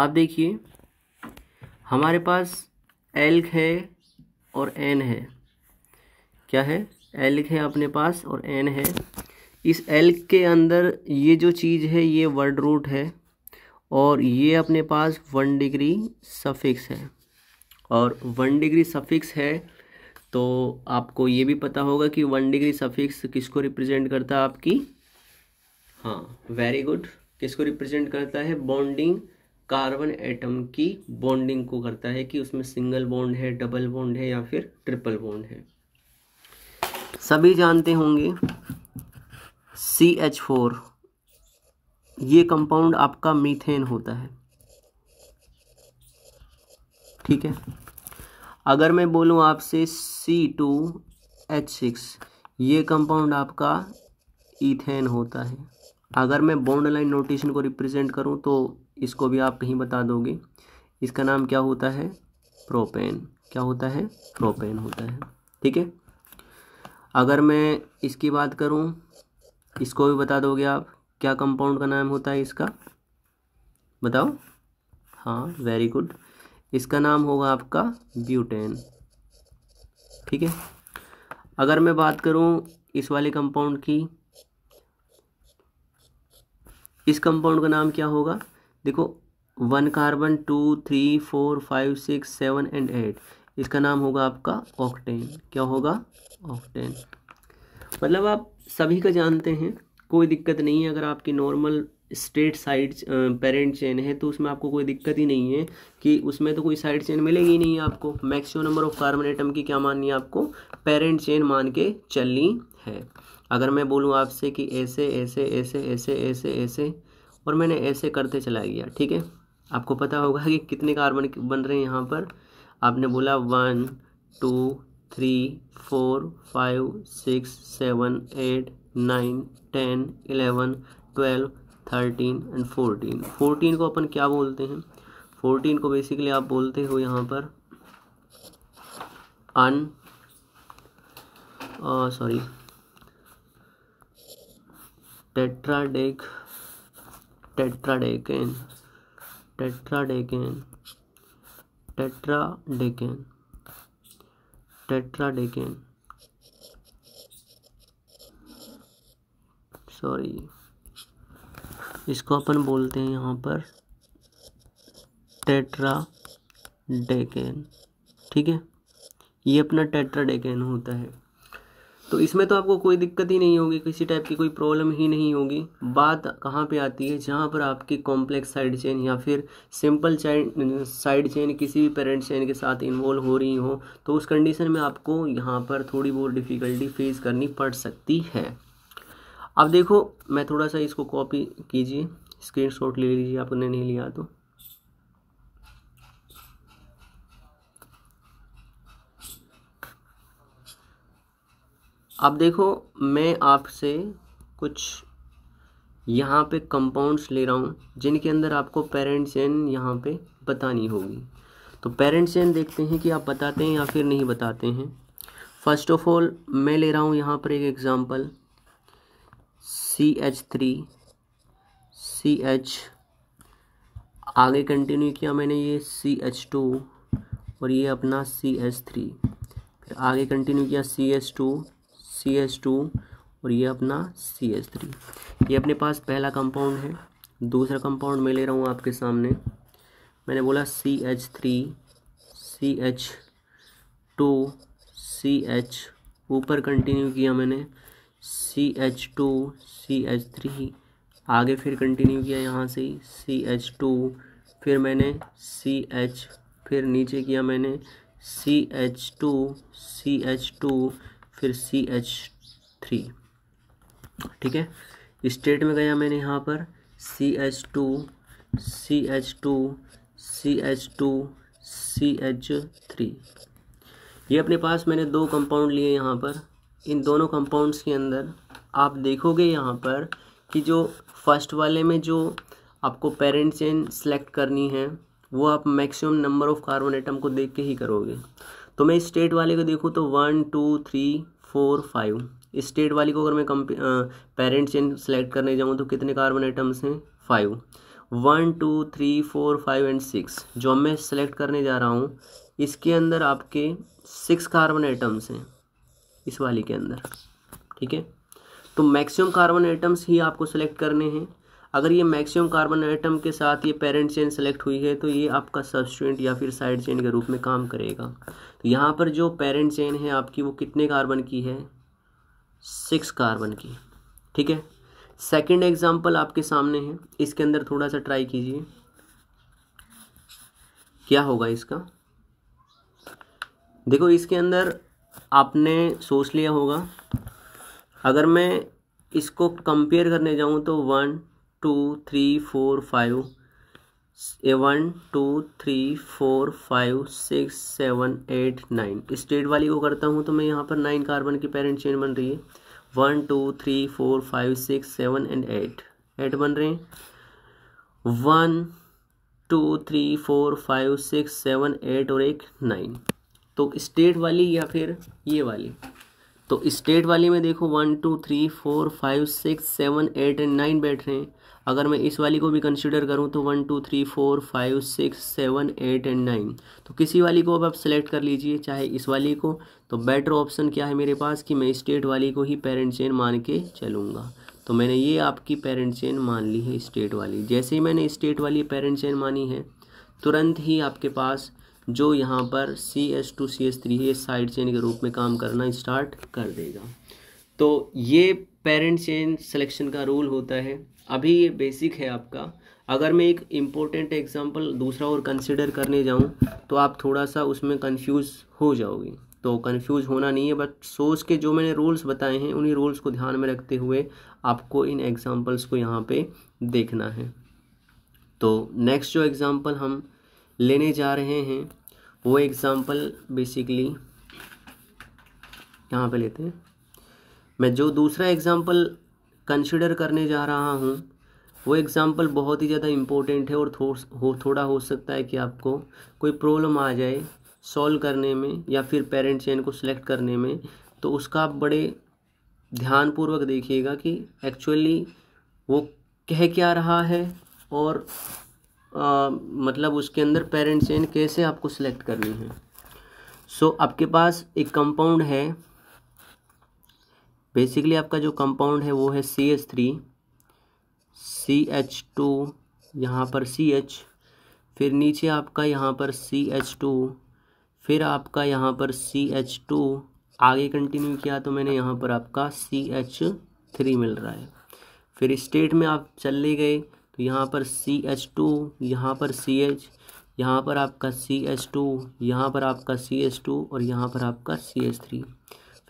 आप देखिए हमारे पास एल्क है और एन है क्या है एल्क है अपने पास और एन है इस एल्क के अंदर ये जो चीज़ है ये वर्ड रूट है और ये अपने पास वन डिग्री सफिक्स है और वन डिग्री सफिक्स है तो आपको ये भी पता होगा कि वन डिग्री सफिक्स किसको रिप्रेजेंट करता है आपकी हाँ वेरी गुड किसको रिप्रेजेंट करता है बॉन्डिंग कार्बन एटम की बॉन्डिंग को करता है कि उसमें सिंगल बॉन्ड है डबल बॉन्ड है या फिर ट्रिपल बॉन्ड है सभी जानते होंगे सी एच फोर ये कंपाउंड आपका मीथेन होता है ठीक है अगर मैं बोलूं आपसे सी टू एच सिक्स ये कंपाउंड आपका इथेन होता है अगर मैं बॉन्ड लाइन नोटेशन को रिप्रेजेंट करूं तो इसको भी आप कहीं बता दोगे इसका नाम क्या होता है प्रोपेन क्या होता है प्रोपेन होता है ठीक है अगर मैं इसकी बात करूं इसको भी बता दोगे आप क्या कंपाउंड का नाम होता है इसका बताओ हाँ वेरी गुड इसका नाम होगा आपका ब्यूटेन ठीक है अगर मैं बात करूं इस वाले कंपाउंड की इस कंपाउंड का नाम क्या होगा देखो one carbon two three four five six seven and eight इसका नाम होगा आपका ऑक्टेन क्या होगा ऑक्टेन मतलब आप सभी का जानते हैं कोई दिक्कत नहीं है अगर आपकी normal straight side parent chain है तो उसमें आपको कोई दिक्कत ही नहीं है कि उसमें तो कोई साइड चेन मिलेगी ही नहीं आपको maximum number of carbon atom की क्या माननी है आपको पेरेंट चेन मान के चलनी है अगर मैं बोलूँ आपसे कि ऐसे ऐसे ऐसे ऐसे ऐसे ऐसे और मैंने ऐसे करते चला गया ठीक है आपको पता होगा कि कितने कार्बन बन रहे हैं यहाँ पर आपने बोला one two three four five six seven eight nine ten eleven twelve thirteen and fourteen fourteen को अपन क्या बोलते हैं फोर्टीन को बेसिकली आप बोलते हो यहाँ पर अन सॉरी टेट्राडेक टेट्राडेकेन टेट्राडेकेन टेट्राडेकेन टेट्राडेकेन सॉरी इसको अपन बोलते हैं यहाँ पर टेट्रा डेकेन ठीक है ये अपना टेट्रा डेकेन होता है तो इसमें तो आपको कोई दिक्कत ही नहीं होगी किसी टाइप की कोई प्रॉब्लम ही नहीं होगी बात कहाँ पे आती है जहाँ पर आपकी कॉम्प्लेक्स साइड चेन या फिर सिंपल साइड चेन किसी भी पेरेंट चेन के साथ इन्वॉल्व हो रही हो तो उस कंडीशन में आपको यहाँ पर थोड़ी बहुत डिफ़िकल्टी फेस करनी पड़ सकती है अब देखो मैं थोड़ा सा इसको कॉपी कीजिए स्क्रीन ले लीजिए आपने नहीं लिया तो अब देखो मैं आपसे कुछ यहाँ पे कंपाउंड्स ले रहा हूँ जिनके अंदर आपको पेरेंट्स एन यहाँ पे बतानी होगी तो पेरेंट्स एन देखते हैं कि आप बताते हैं या फिर नहीं बताते हैं फर्स्ट ऑफ ऑल मैं ले रहा हूँ यहाँ पर एक example C H three C H आगे कंटिन्यू किया मैंने ये सी एच टू और ये अपना सी एच थ्री फिर आगे कंटिन्यू किया C H two C H two और ये अपना सी एच थ्री ये अपने पास पहला कंपाउंड है दूसरा कंपाउंड मैं ले रहा हूँ आपके सामने मैंने बोला C H three C H two C H ऊपर कंटिन्यू किया मैंने C H two C H three आगे फिर कंटिन्यू किया यहाँ से ही सी एच टू फिर मैंने सी एच फिर नीचे किया मैंने C H two C H two फिर सी एच थ्री ठीक है स्टेट में गया मैंने यहाँ पर C H two C H two C H two C H three ये अपने पास मैंने दो कंपाउंड लिए यहाँ पर इन दोनों कंपाउंड्स के अंदर आप देखोगे यहाँ पर कि जो फर्स्ट वाले में जो आपको पेरेंट चेन सेलेक्ट करनी है वो आप maximum number of carbon atom को देख के ही करोगे तो मैं स्टेट वाले को देखूँ तो one two three four five straight वाली को अगर मैं कम पेरेंट चेन सेलेक्ट करने जाऊँ तो कितने कार्बन आइटम्स हैं five one two three four five and six जो मैं सेलेक्ट करने जा रहा हूँ इसके अंदर आपके सिक्स कार्बन आइटम्स हैं इस वाली के अंदर ठीक है तो मैक्सिमम कार्बन आइटम्स ही आपको सेलेक्ट करने हैं अगर ये मैक्सिमम कार्बन आइटम के साथ ये पेरेंट चेन सेलेक्ट हुई है तो ये आपका सब्सटेंट या फिर साइड चेन के रूप में काम करेगा तो यहाँ पर जो पेरेंट चेन है आपकी वो कितने कार्बन की है सिक्स कार्बन की ठीक है सेकंड एग्जांपल आपके सामने है इसके अंदर थोड़ा सा ट्राई कीजिए क्या होगा इसका देखो इसके अंदर आपने सोच लिया होगा अगर मैं इसको कंपेयर करने जाऊँ तो one two three four five one two three four five six seven eight nine straight वाली को करता हूँ तो मैं यहाँ पर नाइन कार्बन की पेरेंट चेन बन रही है one two three four five six seven and eight eight बन रहे हैं one two three four five six seven eight और एक नाइन तो स्टेट वाली या फिर ये वाली तो स्टेट वाली में देखो one two three four five six seven eight and nine बैठ रहे हैं अगर मैं इस वाली को भी कंसिडर करूँ तो one two three four five six seven eight and nine तो किसी वाली को अब आप सेलेक्ट कर लीजिए चाहे इस वाली को तो बेटर ऑप्शन क्या है मेरे पास कि मैं स्टेट वाली को ही पेरेंट चेन मान के चलूँगा तो मैंने ये आपकी पेरेंट चेन मान ली है स्टेट वाली जैसे ही मैंने स्टेट वाली पेरेंट चेन मानी है तुरंत ही आपके पास जो यहाँ पर C S two C S three है साइड चेन के रूप में काम करना स्टार्ट कर देगा तो ये पेरेंट चेन सिलेक्शन का रोल होता है अभी ये बेसिक है आपका अगर मैं एक इम्पोर्टेंट एग्जाम्पल दूसरा और कंसिडर करने जाऊँ तो आप थोड़ा सा उसमें कंफ्यूज हो जाओगे तो कंफ्यूज होना नहीं है बट सोच के जो मैंने रूल्स बताए हैं उन्हीं रूल्स को ध्यान में रखते हुए आपको इन एग्जाम्पल्स को यहाँ पे देखना है तो नेक्स्ट जो एग्ज़ाम्पल हम लेने जा रहे हैं वो एग्ज़ाम्पल बेसिकली यहाँ पे लेते हैं मैं जो दूसरा एग्ज़ाम्पल कंसिडर करने जा रहा हूँ वो एग्ज़ाम्पल बहुत ही ज़्यादा इम्पोर्टेंट है और थो, हो थोड़ा हो सकता है कि आपको कोई प्रॉब्लम आ जाए सॉल्व करने में या फिर पेरेंट चैन को सिलेक्ट करने में तो उसका आप बड़े ध्यानपूर्वक देखिएगा कि एक्चुअली वो कह क्या रहा है और आ, मतलब उसके अंदर पेरेंट चैन कैसे आपको सिलेक्ट करनी है सो so, आपके पास एक कंपाउंड है बेसिकली आपका जो कंपाउंड है वो है C H three C H two यहाँ पर सी एच फिर नीचे आपका यहाँ पर सी एच टू फिर आपका यहाँ पर सी एच टू आगे कंटिन्यू किया तो मैंने यहाँ पर आपका सी एच थ्री मिल रहा है फिर स्टेट में आप चले गए तो यहाँ पर सी एच टू यहाँ पर सी एच यहाँ पर आपका सी एच टू यहाँ पर आपका सी एच टू और यहाँ पर आपका सी एच थ्री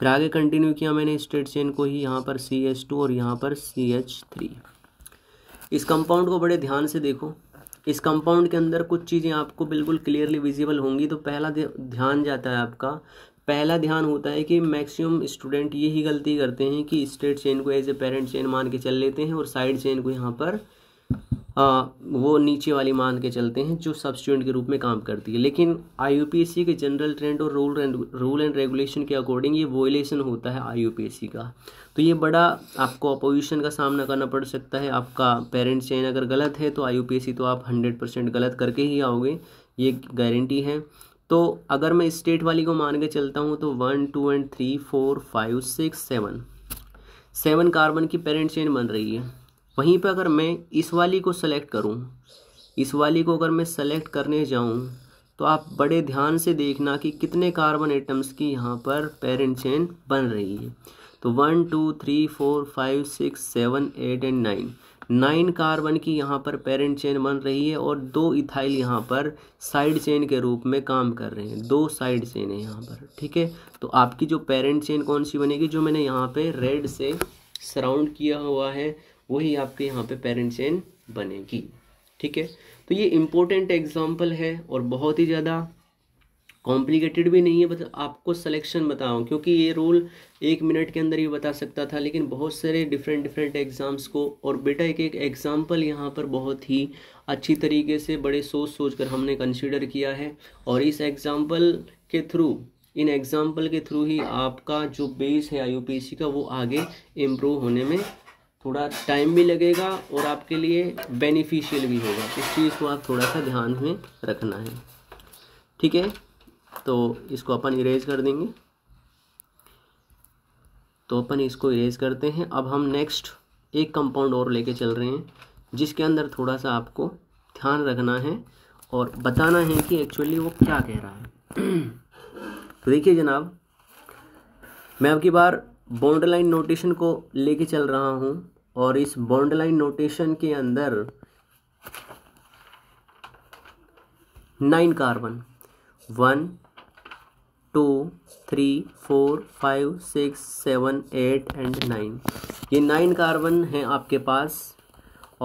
फिर आगे कंटिन्यू किया मैंने स्ट्रेट चेन को ही यहाँ पर सी एच टू और यहाँ पर सी एच थ्री इस कंपाउंड को बड़े ध्यान से देखो इस कंपाउंड के अंदर कुछ चीज़ें आपको बिल्कुल क्लियरली विजिबल होंगी तो पहला ध्यान जाता है आपका पहला ध्यान होता है कि मैक्सिमम स्टूडेंट यही गलती करते हैं कि स्ट्रेट चेन को एज ए पेरेंट चेन मान के चल लेते हैं और साइड चेन को यहाँ पर आ, वो नीचे वाली मान के चलते हैं जो सब्सिट्यूंट के रूप में काम करती है लेकिन आई के जनरल ट्रेंड और rule and rule and regulation के अकॉर्डिंग ये वोलेशन होता है आई का तो ये बड़ा आपको अपोजिशन का सामना करना पड़ सकता है आपका पेरेंट्स चैन अगर गलत है तो आई तो आप हंड्रेड गलत करके ही आओगे ये गारंटी है तो अगर मैं स्टेट वाली को मान के चलता हूँ तो one two and three four five six seven seven carbon की पेरेंट चेन बन रही है वहीं पर अगर मैं इस वाली को सेलेक्ट करूं इस वाली को अगर मैं सेलेक्ट करने जाऊं तो आप बड़े ध्यान से देखना कि कितने कार्बन एटम्स की यहाँ पर पेरेंट चेन बन रही है तो one two three four five six seven eight and nine nine carbon की यहाँ पर पेरेंट चेन बन रही है और दो इथाइल यहाँ पर साइड चेन के रूप में काम कर रहे हैं दो साइड चेन है यहाँ पर ठीक है तो आपकी जो पेरेंट चेन कौन सी बनेगी जो मैंने यहाँ पे रेड से सराउंड किया हुआ है वही आपके यहाँ पे पेरेंट चेन बनेगी ठीक है तो ये इम्पोर्टेंट एग्जाम्पल है और बहुत ही ज़्यादा कॉम्प्लिकेटेड भी नहीं है मतलब आपको सिलेक्शन बताऊँ क्योंकि ये रोल एक मिनट के अंदर ही बता सकता था लेकिन बहुत सारे डिफरेंट डिफरेंट एग्ज़ाम्स को और बेटा एक एक एग्ज़ाम्पल यहाँ पर बहुत ही अच्छी तरीके से बड़े सोच सोच कर हमने कंसिडर किया है और इस एग्ज़ाम्पल के थ्रू इन एग्ज़ाम्पल के थ्रू ही आपका जो बेस है आई का वो आगे इम्प्रूव होने में थोड़ा टाइम भी लगेगा और आपके लिए बेनिफिशियल भी होगा इस चीज़ को आप थोड़ा सा ध्यान में रखना है ठीक है तो इसको अपन इरेज कर देंगे तो अपन इसको इरेज करते हैं अब हम नेक्स्ट एक कंपाउंड और लेके चल रहे हैं जिसके अंदर थोड़ा सा आपको ध्यान रखना है और बताना है कि एक्चुअली वो क्या कह रहा है तो देखिए जनाब मैं अब की बार बाउंडलाइन नोटेशन को लेके चल रहा हूँ और इस बाउंडलाइन नोटेशन के अंदर nine carbon one two three four five six seven eight and nine ये नाइन कार्बन हैं आपके पास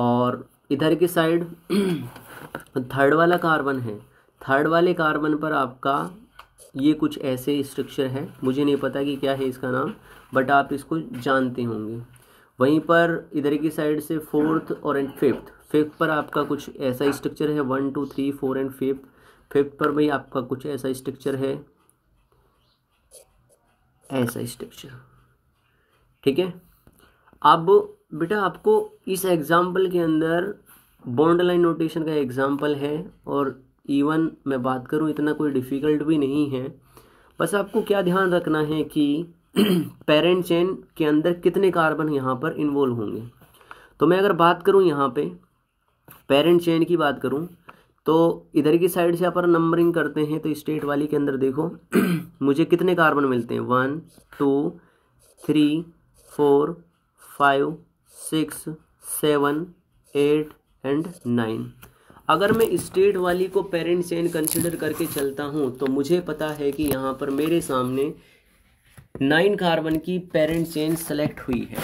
और इधर की साइड थर्ड वाला कार्बन है थर्ड वाले कार्बन पर आपका ये कुछ ऐसे स्ट्रक्चर है मुझे नहीं पता कि क्या है इसका नाम बट आप इसको जानते होंगे वहीं पर इधर की साइड से फोर्थ और एंड फिफ्थ फिफ्थ पर आपका कुछ ऐसा स्ट्रक्चर है one two three four and fifth fifth पर भाई आपका कुछ ऐसा स्ट्रक्चर है ऐसा स्ट्रक्चर ठीक है अब बेटा आपको इस एग्ज़ाम्पल के अंदर बॉन्ड लाइन नोटेशन का एग्ज़ाम्पल है और इवन मैं बात करूं इतना कोई डिफ़िकल्ट भी नहीं है बस आपको क्या ध्यान रखना है कि पेरेंट चेन के अंदर कितने कार्बन यहाँ पर इन्वॉल्व होंगे तो मैं अगर बात करूँ यहाँ पे पेरेंट चेन की बात करूँ तो इधर की साइड से अपन नंबरिंग करते हैं तो स्टेट वाली के अंदर देखो मुझे कितने कार्बन मिलते हैं one two three four five six seven eight and nine अगर मैं स्टेट वाली को पेरेंट चेन कंसिडर करके चलता हूँ तो मुझे पता है कि यहाँ पर मेरे सामने नाइन कार्बन की पेरेंट चेन सेलेक्ट हुई है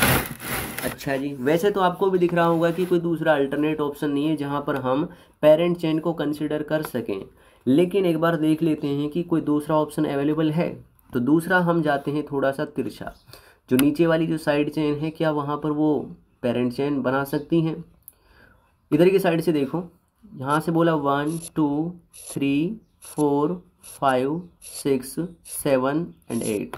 अच्छा जी वैसे तो आपको भी दिख रहा होगा कि कोई दूसरा अल्टरनेट ऑप्शन नहीं है जहाँ पर हम पेरेंट चेन को कंसिडर कर सकें लेकिन एक बार देख लेते हैं कि कोई दूसरा ऑप्शन अवेलेबल है तो दूसरा हम जाते हैं थोड़ा सा तिरछा जो नीचे वाली जो साइड चेन है क्या वहाँ पर वो पेरेंट चेन बना सकती हैं इधर की साइड से देखो यहाँ से बोला one two three four five six seven and eight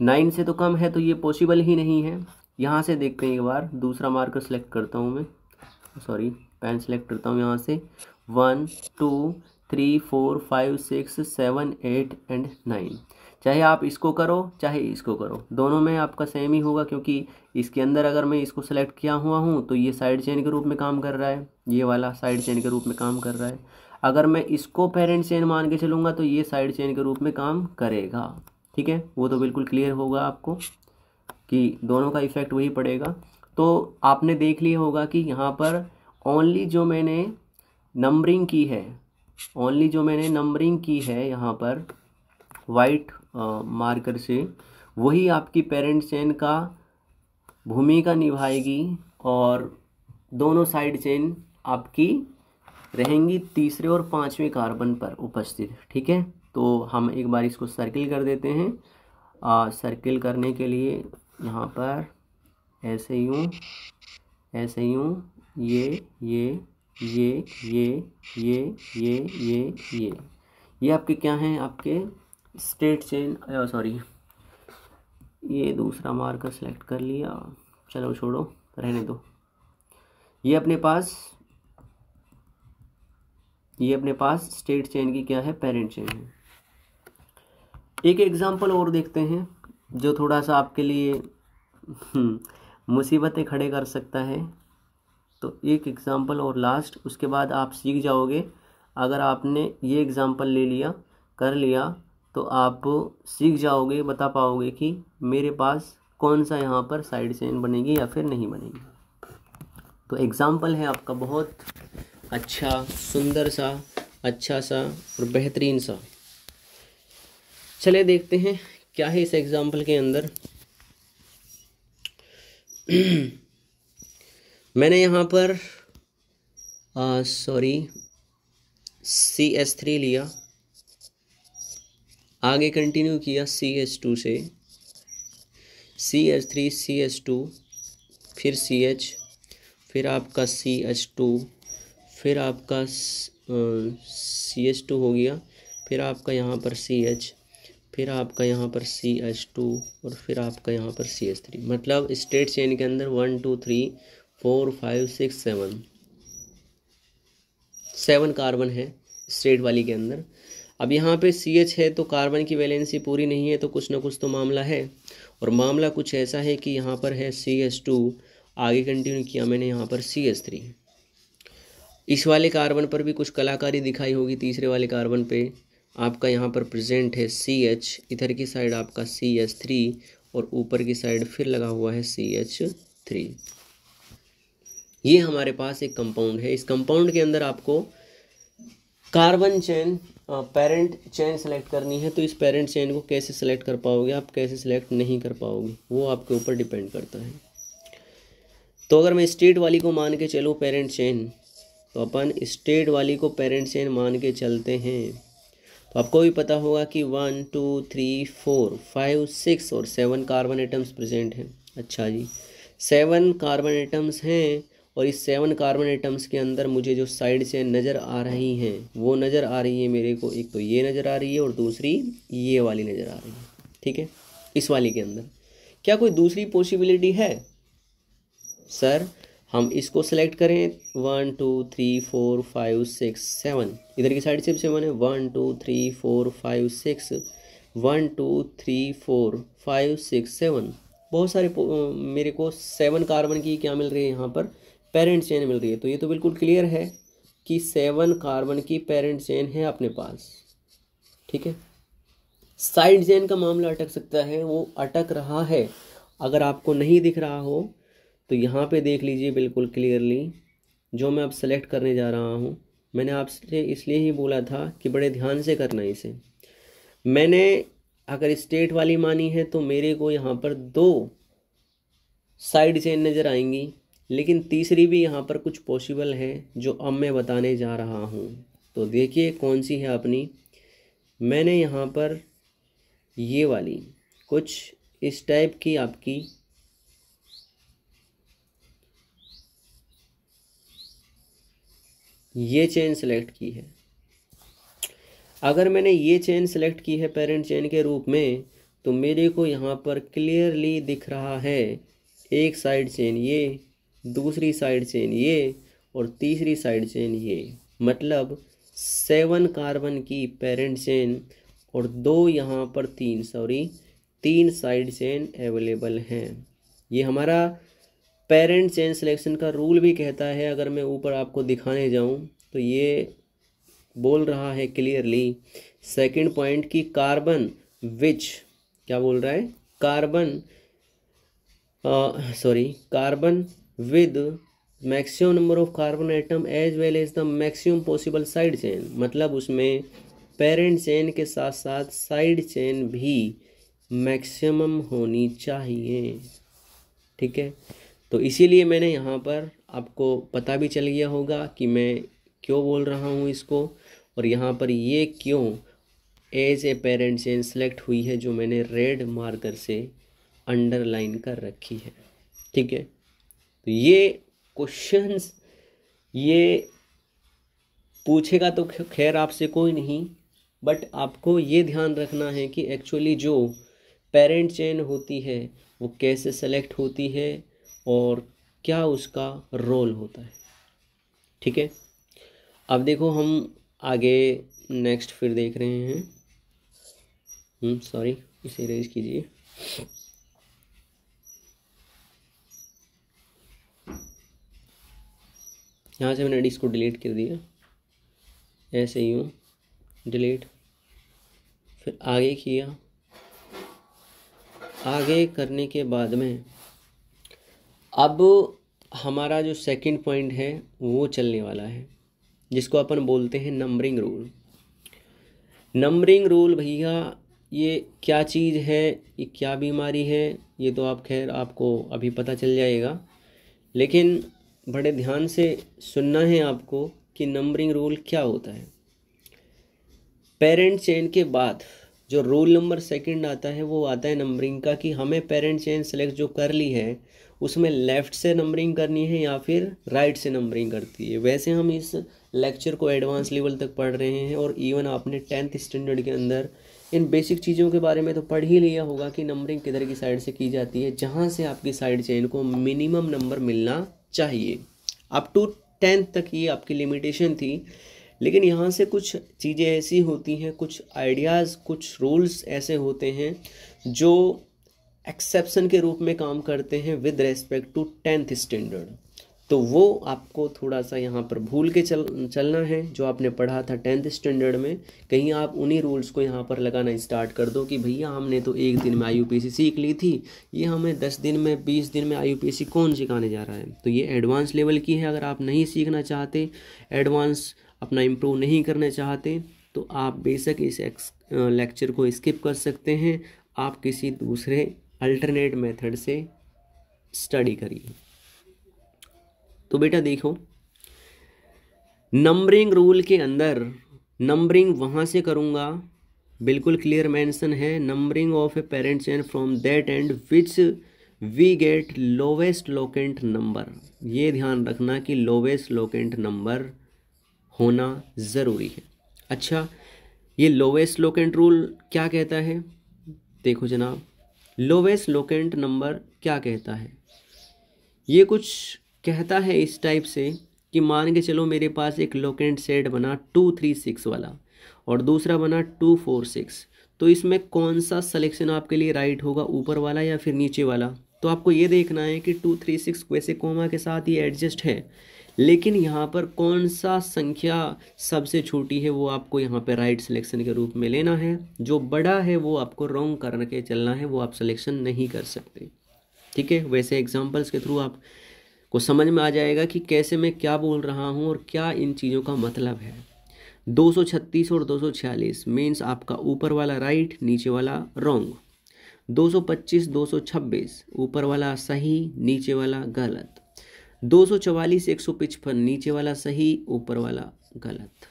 nine से तो कम है तो ये पॉसिबल ही नहीं है यहाँ से देखते हैं एक बार दूसरा मार्कर सेलेक्ट करता हूँ मैं सॉरी पेन सेलेक्ट करता हूँ यहाँ से one two three four five six seven eight and nine चाहे आप इसको करो चाहे इसको करो दोनों में आपका सेम ही होगा क्योंकि इसके अंदर अगर मैं इसको सेलेक्ट किया हुआ हूँ तो ये साइड चेन के रूप में काम कर रहा है ये वाला साइड चेन के रूप में काम कर रहा है अगर मैं इसको पेरेंट चेन मान के चलूँगा तो ये साइड चेन के रूप में काम करेगा ठीक है वो तो बिल्कुल क्लियर होगा आपको कि दोनों का इफ़ेक्ट वही पड़ेगा तो आपने देख लिया होगा कि यहाँ पर ओनली जो मैंने नंबरिंग की है ओनली जो मैंने नंबरिंग की है यहाँ पर वाइट मार्कर से वही आपकी पेरेंट चेन का भूमिका निभाएगी और दोनों साइड चेन आपकी रहेंगी तीसरे और पांचवें कार्बन पर उपस्थित ठीक है तो हम एक बार इसको सर्किल कर देते हैं आ, सर्किल करने के लिए यहाँ पर ऐसे यूँ ऐसे यूँ ये ये ये ये ये ये ये ये ये आपके क्या हैं आपके स्टेट चेन सॉरी ये दूसरा मार्कर सेलेक्ट कर लिया चलो छोड़ो रहने दो ये अपने पास ये अपने पास स्टेट चेन की क्या है पेरेंट चेन है एक एग्ज़ाम्पल और देखते हैं जो थोड़ा सा आपके लिए हम्म, मुसीबतें खड़े कर सकता है तो एक एग्ज़ाम्पल और लास्ट उसके बाद आप सीख जाओगे अगर आपने ये एग्ज़ाम्पल ले लिया कर लिया तो आप सीख जाओगे बता पाओगे कि मेरे पास कौन सा यहाँ पर साइड चेन बनेगी या फिर नहीं बनेगी तो एग्ज़ाम्पल है आपका बहुत अच्छा सुंदर सा अच्छा सा और बेहतरीन सा चले देखते हैं क्या है इस एग्ज़ाम्पल के अंदर मैंने यहाँ पर सॉरी सी एस थ्री लिया आगे कंटिन्यू किया सी एस टू से C S three C S two फिर सी एच फिर आपका सी एच टू फिर आपका सी एच टू हो गया फिर आपका यहाँ पर सी एच फिर आपका यहाँ पर सी एच टू और फिर आपका यहाँ पर सी एच थ्री मतलब स्टेट चेन के अंदर one two three four five six seven seven carbon है स्टेट वाली के अंदर अब यहाँ पे सी एच है तो कार्बन की वैलेंसी पूरी नहीं है तो कुछ ना कुछ तो मामला है और मामला कुछ ऐसा है कि यहाँ पर है सी एच टू आगे कंटिन्यू किया मैंने यहाँ पर सी एच थ्री इस वाले कार्बन पर भी कुछ कलाकारी दिखाई होगी तीसरे वाले कार्बन पे आपका यहाँ पर प्रेजेंट है सी एच इधर की साइड आपका सी एच थ्री और ऊपर की साइड फिर लगा हुआ है सी एच थ्री ये हमारे पास एक कंपाउंड है इस कंपाउंड के अंदर आपको carbon chain parent chain select करनी है तो इस पेरेंट चेन को कैसे सेलेक्ट कर पाओगे आप कैसे सेलेक्ट नहीं कर पाओगे वो आपके ऊपर डिपेंड करता है तो अगर मैं स्टेट वाली को मान के चलूँ पेरेंट चेन तो अपन स्टेट वाली को पेरेंट चेन मान के चलते हैं तो आपको भी पता होगा कि one two three four five six और सेवन कार्बन एटम्स प्रेजेंट हैं अच्छा जी सेवन कार्बन एटम्स हैं और इस सेवन कार्बन एटम्स के अंदर मुझे जो साइड से नज़र आ रही हैं वो नज़र आ रही है मेरे को एक तो ये नज़र आ रही है और दूसरी ये वाली नज़र आ रही है ठीक है इस वाली के अंदर क्या कोई दूसरी पॉसिबिलिटी है सर हम इसको सेलेक्ट करें one two three four five six seven इधर की साइड से भी सेवन है one two three four five six one two three four five six seven बहुत सारे मेरे को सेवन कार्बन की क्या मिल रही है यहाँ पर पेरेंट चेन मिल रही है तो ये तो बिल्कुल क्लियर है कि सेवन कार्बन की पेरेंट चेन है अपने पास ठीक है साइड चेन का मामला अटक सकता है वो अटक रहा है अगर आपको नहीं दिख रहा हो तो यहाँ पे देख लीजिए बिल्कुल क्लियरली जो मैं अब सेलेक्ट करने जा रहा हूँ मैंने आपसे इसलिए ही बोला था कि बड़े ध्यान से करना इसे मैंने अगर स्टेट वाली मानी है तो मेरे को यहाँ पर दो साइड चेन नज़र आएंगी लेकिन तीसरी भी यहाँ पर कुछ पॉसिबल है जो अब मैं बताने जा रहा हूँ तो देखिए कौन सी है अपनी मैंने यहाँ पर ये वाली कुछ इस टाइप की आपकी ये चेन सेलेक्ट की है अगर मैंने ये चेन सेलेक्ट की है पेरेंट चेन के रूप में तो मेरे को यहाँ पर क्लियरली दिख रहा है एक साइड चेन ये दूसरी साइड चेन ये और तीसरी साइड चेन ये मतलब सेवन कार्बन की पेरेंट चेन और दो यहाँ पर तीन सॉरी तीन साइड चेन अवेलेबल हैं ये हमारा पेरेंट चेंज सिलेक्शन का रूल भी कहता है अगर मैं ऊपर आपको दिखाने जाऊं तो ये बोल रहा है क्लियरली सेकंड पॉइंट कि कार्बन विच क्या बोल रहा है carbon sorry carbon with maximum number of carbon atom as well as the maximum possible side chain मतलब उसमें पेरेंट चेन के साथ साथ साइड चेन भी मैक्सिमम होनी चाहिए ठीक है तो इसीलिए मैंने यहाँ पर आपको पता भी चल गया होगा कि मैं क्यों बोल रहा हूँ इसको और यहाँ पर ये क्यों एज ए पेरेंट से सेलेक्ट हुई है जो मैंने रेड मार्कर से अंडरलाइन कर रखी है ठीक है तो ये क्वेश्चंस ये पूछेगा तो खैर आपसे कोई नहीं बट आपको ये ध्यान रखना है कि एक्चुअली जो पेरेंट चैन होती है वो कैसे सेलेक्ट होती है और क्या उसका रोल होता है ठीक है अब देखो हम आगे नेक्स्ट फिर देख रहे हैं सॉरी हम्म, इसे रेज कीजिए यहाँ से मैंने इसको डिलीट कर दिया ऐसे ही हूँ डिलीट फिर आगे किया आगे करने के बाद में अब हमारा जो सेकंड पॉइंट है वो चलने वाला है जिसको अपन बोलते हैं नंबरिंग रूल नंबरिंग रूल भैया ये क्या चीज़ है ये क्या बीमारी है ये तो आप खैर आपको अभी पता चल जाएगा लेकिन बड़े ध्यान से सुनना है आपको कि नंबरिंग रूल क्या होता है पेरेंट चेन के बाद जो रूल नंबर सेकंड आता है वो आता है नंबरिंग का कि हमें पेरेंट चेन सेलेक्ट जो कर ली है उसमें लेफ़्ट से नंबरिंग करनी है या फिर राइट से नंबरिंग करती है वैसे हम इस लेक्चर को एडवांस लेवल तक पढ़ रहे हैं और इवन आपने टेंथ स्टैंडर्ड के अंदर इन बेसिक चीज़ों के बारे में तो पढ़ ही लिया होगा कि नंबरिंग किधर की साइड से की जाती है जहाँ से आपकी साइड चेन को मिनिमम नंबर मिलना चाहिए अप टू टेंथ तक ये आपकी लिमिटेशन थी लेकिन यहाँ से कुछ चीज़ें ऐसी होती हैं कुछ आइडियाज़ कुछ रूल्स ऐसे होते हैं जो एक्सेप्शन के रूप में काम करते हैं with respect to tenth standard तो वो आपको थोड़ा सा यहाँ पर भूल के चल चलना है जो आपने पढ़ा था टेंथ स्टैंडर्ड में कहीं आप उन्हीं रूल्स को यहाँ पर लगाना स्टार्ट कर दो कि भैया हमने तो एक दिन में आईयूपीसी सीख ली थी ये हमें दस दिन में बीस दिन में आईयूपीसी कौन सिखाने जा रहा है तो ये एडवांस लेवल की है अगर आप नहीं सीखना चाहते एडवांस अपना इम्प्रूव नहीं करना चाहते तो आप बेशक इस लेक्चर को स्किप कर सकते हैं आप किसी दूसरे अल्टरनेट मेथड से स्टडी करिए तो बेटा देखो नंबरिंग रूल के अंदर नंबरिंग वहाँ से करूँगा बिल्कुल क्लियर मेंशन है numbering of a parents and from that end which we get lowest locant number ये ध्यान रखना कि लोवेस्ट लोकेंट नंबर होना ज़रूरी है अच्छा ये लोवेस्ट लोकेंट रूल क्या कहता है देखो जनाब लोवेस्ट लोकेंट नंबर क्या कहता है ये कुछ कहता है इस टाइप से कि मान के चलो मेरे पास एक लोकेंट सेट बना टू थ्री सिक्स वाला और दूसरा बना टू फोर सिक्स तो इसमें कौन सा सलेक्शन आपके लिए राइट होगा ऊपर वाला या फिर नीचे वाला तो आपको ये देखना है कि टू थ्री सिक्स वैसे कोमा के साथ ये एडजस्ट है लेकिन यहाँ पर कौन सा संख्या सबसे छोटी है वो आपको यहाँ पर राइट सिलेक्शन के रूप में लेना है जो बड़ा है वो आपको रॉन्ग करके चलना है वो आप सिलेक्शन नहीं कर सकते ठीक है वैसे एग्जाम्पल्स के थ्रू आप को समझ में आ जाएगा कि कैसे मैं क्या बोल रहा हूँ और क्या इन चीज़ों का मतलब है 236 और 246 मींस आपका ऊपर वाला राइट नीचे वाला रॉन्ग 225 226 ऊपर वाला सही नीचे वाला गलत दो सौ चवालीस एक सौ पिचपन नीचे वाला सही ऊपर वाला गलत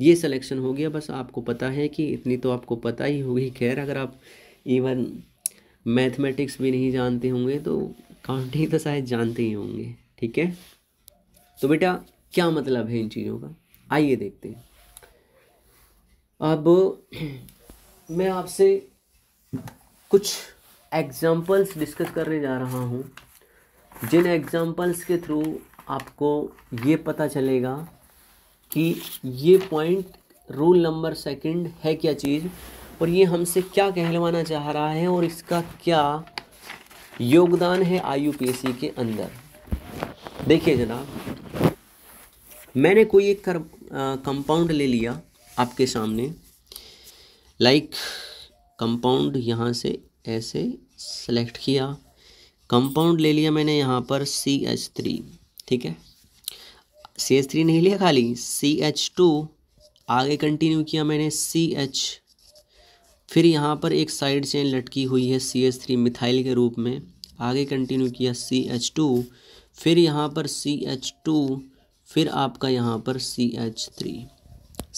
ये सिलेक्शन हो गया बस आपको पता है कि इतनी तो आपको पता ही होगी खैर अगर आप इवन मैथमेटिक्स भी नहीं जानते होंगे तो काउंटिंग तो शायद जानते ही होंगे ठीक है तो बेटा क्या मतलब है इन चीज़ों का आइए देखते हैं अब मैं आपसे कुछ एग्जाम्पल्स डिस्कस करने जा रहा हूँ जिन एग्जाम्पल्स के थ्रू आपको ये पता चलेगा कि ये पॉइंट रूल नंबर सेकंड है क्या चीज़ और ये हमसे क्या कहलवाना चाह रहा है और इसका क्या योगदान है आईयूपीएसी के अंदर देखिए जनाब मैंने कोई एक कर कंपाउंड ले लिया आपके सामने लाइक कंपाउंड यहाँ से ऐसे सेलेक्ट किया कंपाउंड ले लिया मैंने यहाँ पर सी एच थ्री ठीक है सी एच थ्री नहीं लिया खाली सी एच टू आगे कंटिन्यू किया मैंने सी एच फिर यहाँ पर एक साइड चेन लटकी हुई है सी एच थ्री मिथाइल के रूप में आगे कंटिन्यू किया सी एच टू फिर यहाँ पर सी एच टू फिर आपका यहाँ पर सी एच थ्री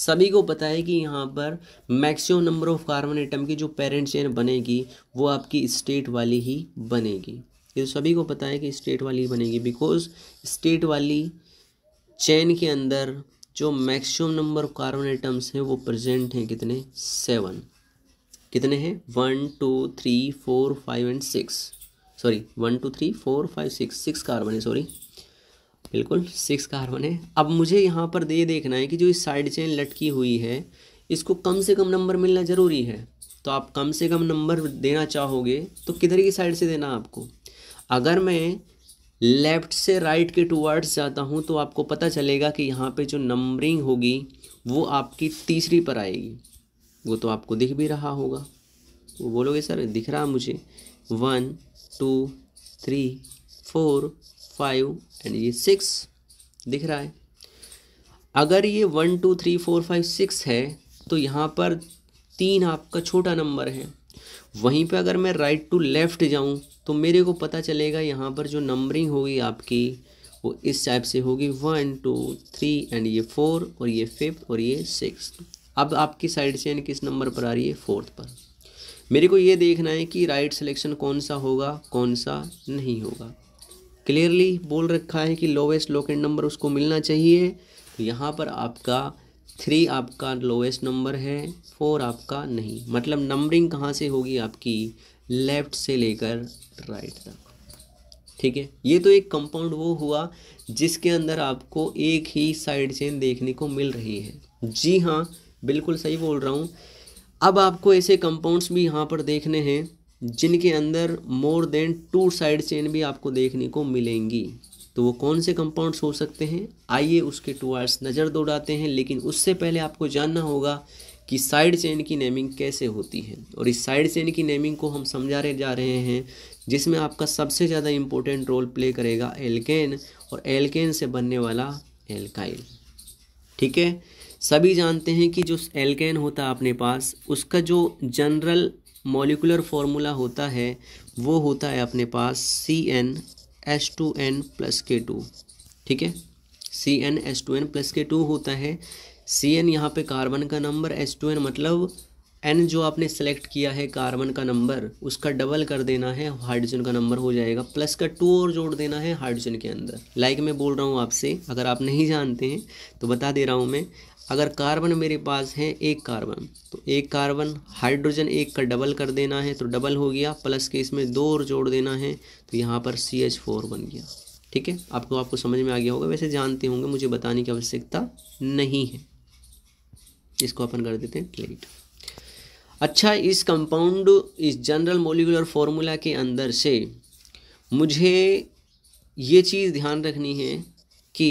सभी को पता है कि यहाँ पर maximum number of carbon atom की जो पेरेंट चेन बनेगी वो आपकी स्टेट वाली ही बनेगी ये सभी को पता है कि स्टेट वाली बनेगी बिकॉज स्टेट वाली चैन के अंदर जो maximum number of carbon atoms हैं वो प्रेजेंट हैं कितने सेवन कितने हैं one two three four five and six sorry one two three four five six six carbon है सॉरी बिल्कुल सिक्स कार्बन है अब मुझे यहाँ पर ये देखना है कि जो इस साइड चेन लटकी हुई है इसको कम से कम नंबर मिलना ज़रूरी है तो आप कम से कम नंबर देना चाहोगे तो किधर की साइड से देना आपको अगर मैं लेफ़्ट से राइट के टूवर्ड्स जाता हूँ तो आपको पता चलेगा कि यहाँ पे जो नंबरिंग होगी वो आपकी तीसरी पर आएगी वो तो आपको दिख भी रहा होगा वो बोलोगे सर दिख रहा मुझे one two three four five and ये सिक्स दिख रहा है अगर ये one two three four five six है तो यहाँ पर तीन आपका छोटा नंबर है वहीं पे अगर मैं राइट टू लेफ़्ट जाऊँ तो मेरे को पता चलेगा यहाँ पर जो नंबरिंग होगी आपकी वो इस टाइप से होगी वन टू थ्री एंड ये फोर और ये फिफ्थ और ये सिक्स अब आपकी साइड से यानी किस नंबर पर आ रही है फोर्थ पर मेरे को ये देखना है कि राइट सिलेक्शन कौन सा होगा कौन सा नहीं होगा क्लियरली बोल रखा है कि लोवेस्ट लोकेट नंबर उसको मिलना चाहिए तो यहाँ पर आपका थ्री आपका लोवेस्ट नंबर है फोर आपका नहीं मतलब नंबरिंग कहाँ से होगी आपकी लेफ़्ट से लेकर राइट रखो ठीक है ये तो एक कंपाउंड वो हुआ जिसके अंदर आपको एक ही साइड चेन देखने को मिल रही है जी हाँ बिल्कुल सही बोल रहा हूँ अब आपको ऐसे कंपाउंड्स भी यहाँ पर देखने हैं जिनके अंदर more than two side chain भी आपको देखने को मिलेंगी तो वो कौन से कंपाउंड्स हो सकते हैं आइए उसके टुवार्ड्स नज़र दौड़ाते हैं लेकिन उससे पहले आपको जानना होगा कि साइड चेन की नेमिंग कैसे होती है और इस साइड चेन की नेमिंग को हम समझा रहे जा रहे हैं जिसमें आपका सबसे ज़्यादा इम्पोर्टेंट रोल प्ले करेगा एल्केन और एल्केन से बनने वाला एल्काइल ठीक है सभी जानते हैं कि जो एल्केन होता है अपने पास उसका जो जनरल मॉलिकुलर फॉर्मूला होता है वो होता है अपने पास C N S two N plus के टू ठीक है C N S two N plus के टू होता है सी एन यहाँ पे कार्बन का नंबर एस टू एन मतलब एन जो आपने सेलेक्ट किया है कार्बन का नंबर उसका डबल कर देना है हाइड्रोजन का नंबर हो जाएगा प्लस का टू और जोड़ देना है हाइड्रोजन के अंदर लाइक मैं बोल रहा हूँ आपसे अगर आप नहीं जानते हैं तो बता दे रहा हूँ मैं अगर कार्बन मेरे पास है एक कार्बन तो एक कार्बन हाइड्रोजन एक का डबल कर देना है तो डबल हो गया प्लस के इसमें दो और जोड़ देना है तो यहाँ पर सी एच फोर बन गया ठीक है आपको आपको समझ में आ गया होगा वैसे जानते होंगे मुझे बताने की आवश्यकता नहीं है इसको अपन कर देते हैं क्लियर अच्छा इस कंपाउंड इस जनरल मोलिकुलर फार्मूला के अंदर से मुझे ये चीज़ ध्यान रखनी है कि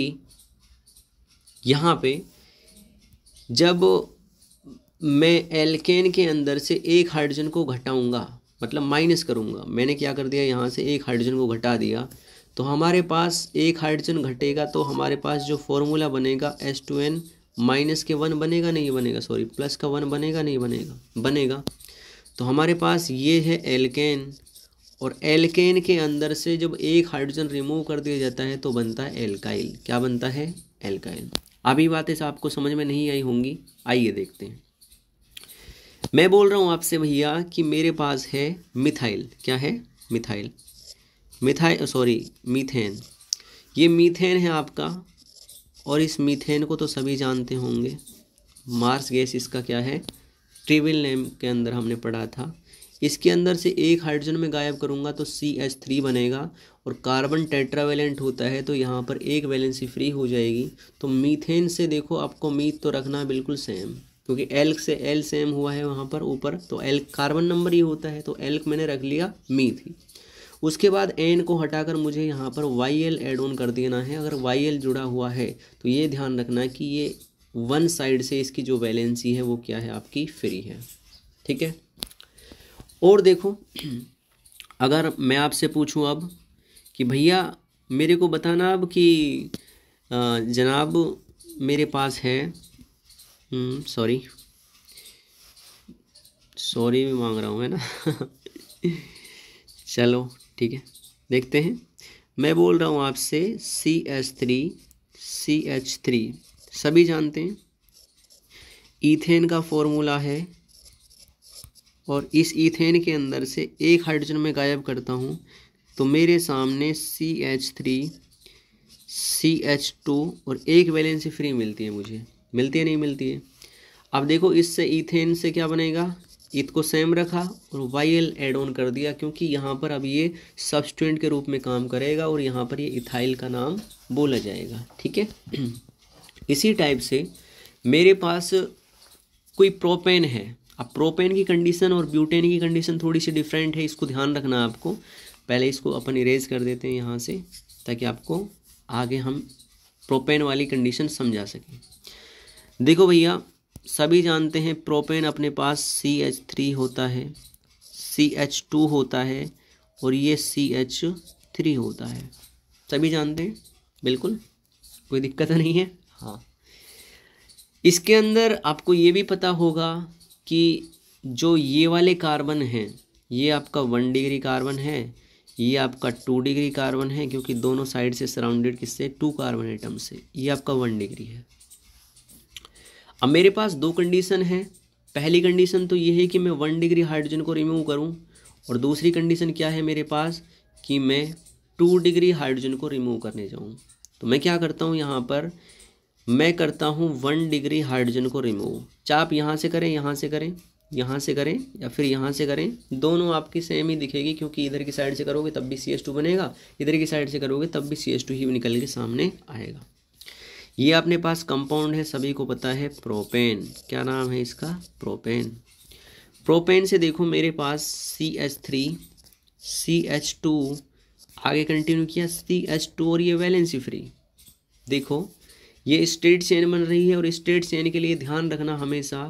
यहाँ पे जब मैं एल्केन के अंदर से एक हाइड्रोजन को घटाऊंगा मतलब माइनस करूंगा मैंने क्या कर दिया यहाँ से एक हाइड्रोजन को घटा दिया तो हमारे पास एक हाइड्रोजन घटेगा तो हमारे पास जो फॉर्मूला बनेगा एस टू एन माइनस के वन बनेगा नहीं बनेगा सॉरी प्लस का वन बनेगा नहीं बनेगा बनेगा तो हमारे पास ये है एल्केन और एल्केन के अंदर से जब एक हाइड्रोजन रिमूव कर दिया जाता है तो बनता है एल्काइल क्या बनता है एल्काइल अभी बातें आपको समझ में नहीं आई होंगी आइए देखते हैं मैं बोल रहा हूँ आपसे भैया कि मेरे पास है मिथाइल क्या है मिथाइल मिथाइल सॉरी मीथेन ये मीथेन है आपका और इस मीथेन को तो सभी जानते होंगे मार्स गैस इसका क्या है ट्रिविल नेम के अंदर हमने पढ़ा था इसके अंदर से एक हाइड्रोजन में गायब करूँगा तो सी एच थ्री बनेगा और कार्बन टेट्रावेलेंट होता है तो यहाँ पर एक वैलेंसी फ्री हो जाएगी तो मीथेन से देखो आपको मीथ तो रखना बिल्कुल सेम क्योंकि एल्क से एल सेम हुआ है वहाँ पर ऊपर तो एल्क कार्बन नंबर ही होता है तो एल्क मैंने रख लिया मीथ ही उसके बाद एन को हटाकर मुझे यहाँ पर वाई एल एड ऑन कर देना है अगर वाई एल जुड़ा हुआ है तो ये ध्यान रखना कि ये वन साइड से इसकी जो वैलेंसी है वो क्या है आपकी फ्री है ठीक है और देखो अगर मैं आपसे पूछूं अब कि भैया मेरे को बताना अब कि जनाब मेरे पास है सॉरी सॉरी भी मांग रहा हूँ है ना चलो ठीक है देखते हैं मैं बोल रहा हूँ आपसे C H three C H three सभी जानते हैं ईथेन का फॉर्मूला है और इस ईथेन के अंदर से एक हाइड्रोजन में गायब करता हूँ तो मेरे सामने C H three C H two और एक वैलेंसी फ्री मिलती है मुझे मिलती है नहीं मिलती है अब देखो इससे ईथेन से क्या बनेगा ईद को सेम रखा और वाई एल एड ऑन कर दिया क्योंकि यहाँ पर अब ये सब्सटेंट के रूप में काम करेगा और यहाँ पर ये इथाइल का नाम बोला जाएगा ठीक है इसी टाइप से मेरे पास कोई प्रोपेन है अब प्रोपेन की कंडीशन और ब्यूटेन की कंडीशन थोड़ी सी डिफरेंट है इसको ध्यान रखना आपको पहले इसको अपन इरेज कर देते हैं यहाँ से ताकि आपको आगे हम प्रोपेन वाली कंडीशन समझा सकें देखो भैया सभी जानते हैं प्रोपेन अपने पास सी एच थ्री होता है सी एच टू होता है और ये सी एच थ्री होता है सभी जानते हैं बिल्कुल कोई दिक्कत नहीं है हाँ इसके अंदर आपको ये भी पता होगा कि जो ये वाले कार्बन हैं ये आपका वन डिग्री कार्बन है ये आपका टू डिग्री कार्बन है क्योंकि दोनों साइड से सराउंडेड किससे टू कार्बन एटम से ये आपका वन डिग्री है अब मेरे पास दो कंडीशन है पहली कंडीशन तो ये है कि मैं वन डिग्री हाइड्रोजन को रिमूव करूँ और दूसरी कंडीशन क्या है मेरे पास कि मैं टू डिग्री हाइड्रोजन को रिमूव करने जाऊँ तो मैं क्या करता हूँ यहाँ पर मैं करता हूँ वन डिग्री हाइड्रोजन को रिमूव चाहे आप यहाँ से करें यहाँ से करें यहाँ से करें या फिर यहाँ से करें दोनों आपकी सेम ही दिखेगी क्योंकि इधर की साइड से करोगे तब भी सी एस टू बनेगा इधर की साइड से करोगे तब भी सी एस टू ही निकल के सामने आएगा ये अपने पास कंपाउंड है सभी को पता है प्रोपेन क्या नाम है इसका प्रोपेन प्रोपेन से देखो मेरे पास C H three C H two आगे कंटिन्यू किया सी एच टू और ये वैलेंसी फ्री देखो ये स्टेट चेन बन रही है और स्टेट चेन के लिए ध्यान रखना हमेशा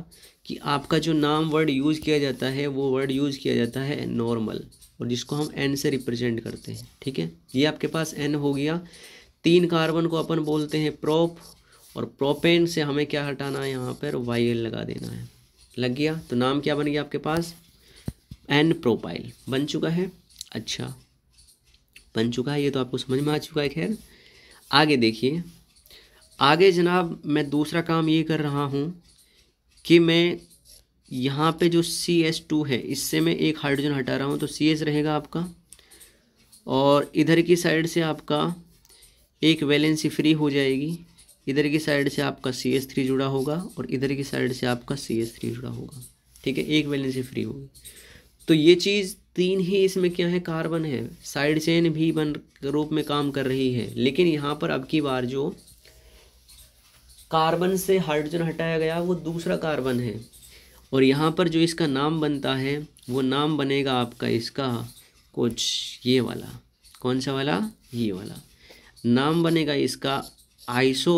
कि आपका जो नाम वर्ड यूज़ किया जाता है वो वर्ड यूज़ किया जाता है नॉर्मल और जिसको हम एन से रिप्रेजेंट करते हैं ठीक है ये आपके पास एन हो गया तीन कार्बन को अपन बोलते हैं प्रोप और प्रोपेन से हमें क्या हटाना है यहाँ पर वाइल लगा देना है लग गया तो नाम क्या बन गया आपके पास एन प्रोपाइल बन चुका है अच्छा बन चुका है ये तो आपको समझ में आ चुका है खैर आगे देखिए आगे जनाब मैं दूसरा काम ये कर रहा हूँ कि मैं यहाँ पे जो सी एस टू है इससे मैं एक हाइड्रोजन हटा रहा हूँ तो सी एस रहेगा आपका और इधर की साइड से आपका एक वैलेंसी फ्री हो जाएगी इधर की साइड से आपका सी एस थ्री जुड़ा होगा और इधर की साइड से आपका सी एस थ्री जुड़ा होगा ठीक है एक वैलेंसी फ्री होगी तो ये चीज़ तीन ही इसमें क्या है कार्बन है साइड चेन भी बन रूप में काम कर रही है लेकिन यहाँ पर अब की बार जो कार्बन से हाइड्रोजन हटाया गया वो दूसरा कार्बन है और यहाँ पर जो इसका नाम बनता है वो नाम बनेगा आपका इसका कुछ ये वाला कौन सा वाला ये वाला नाम बनेगा इसका आइसो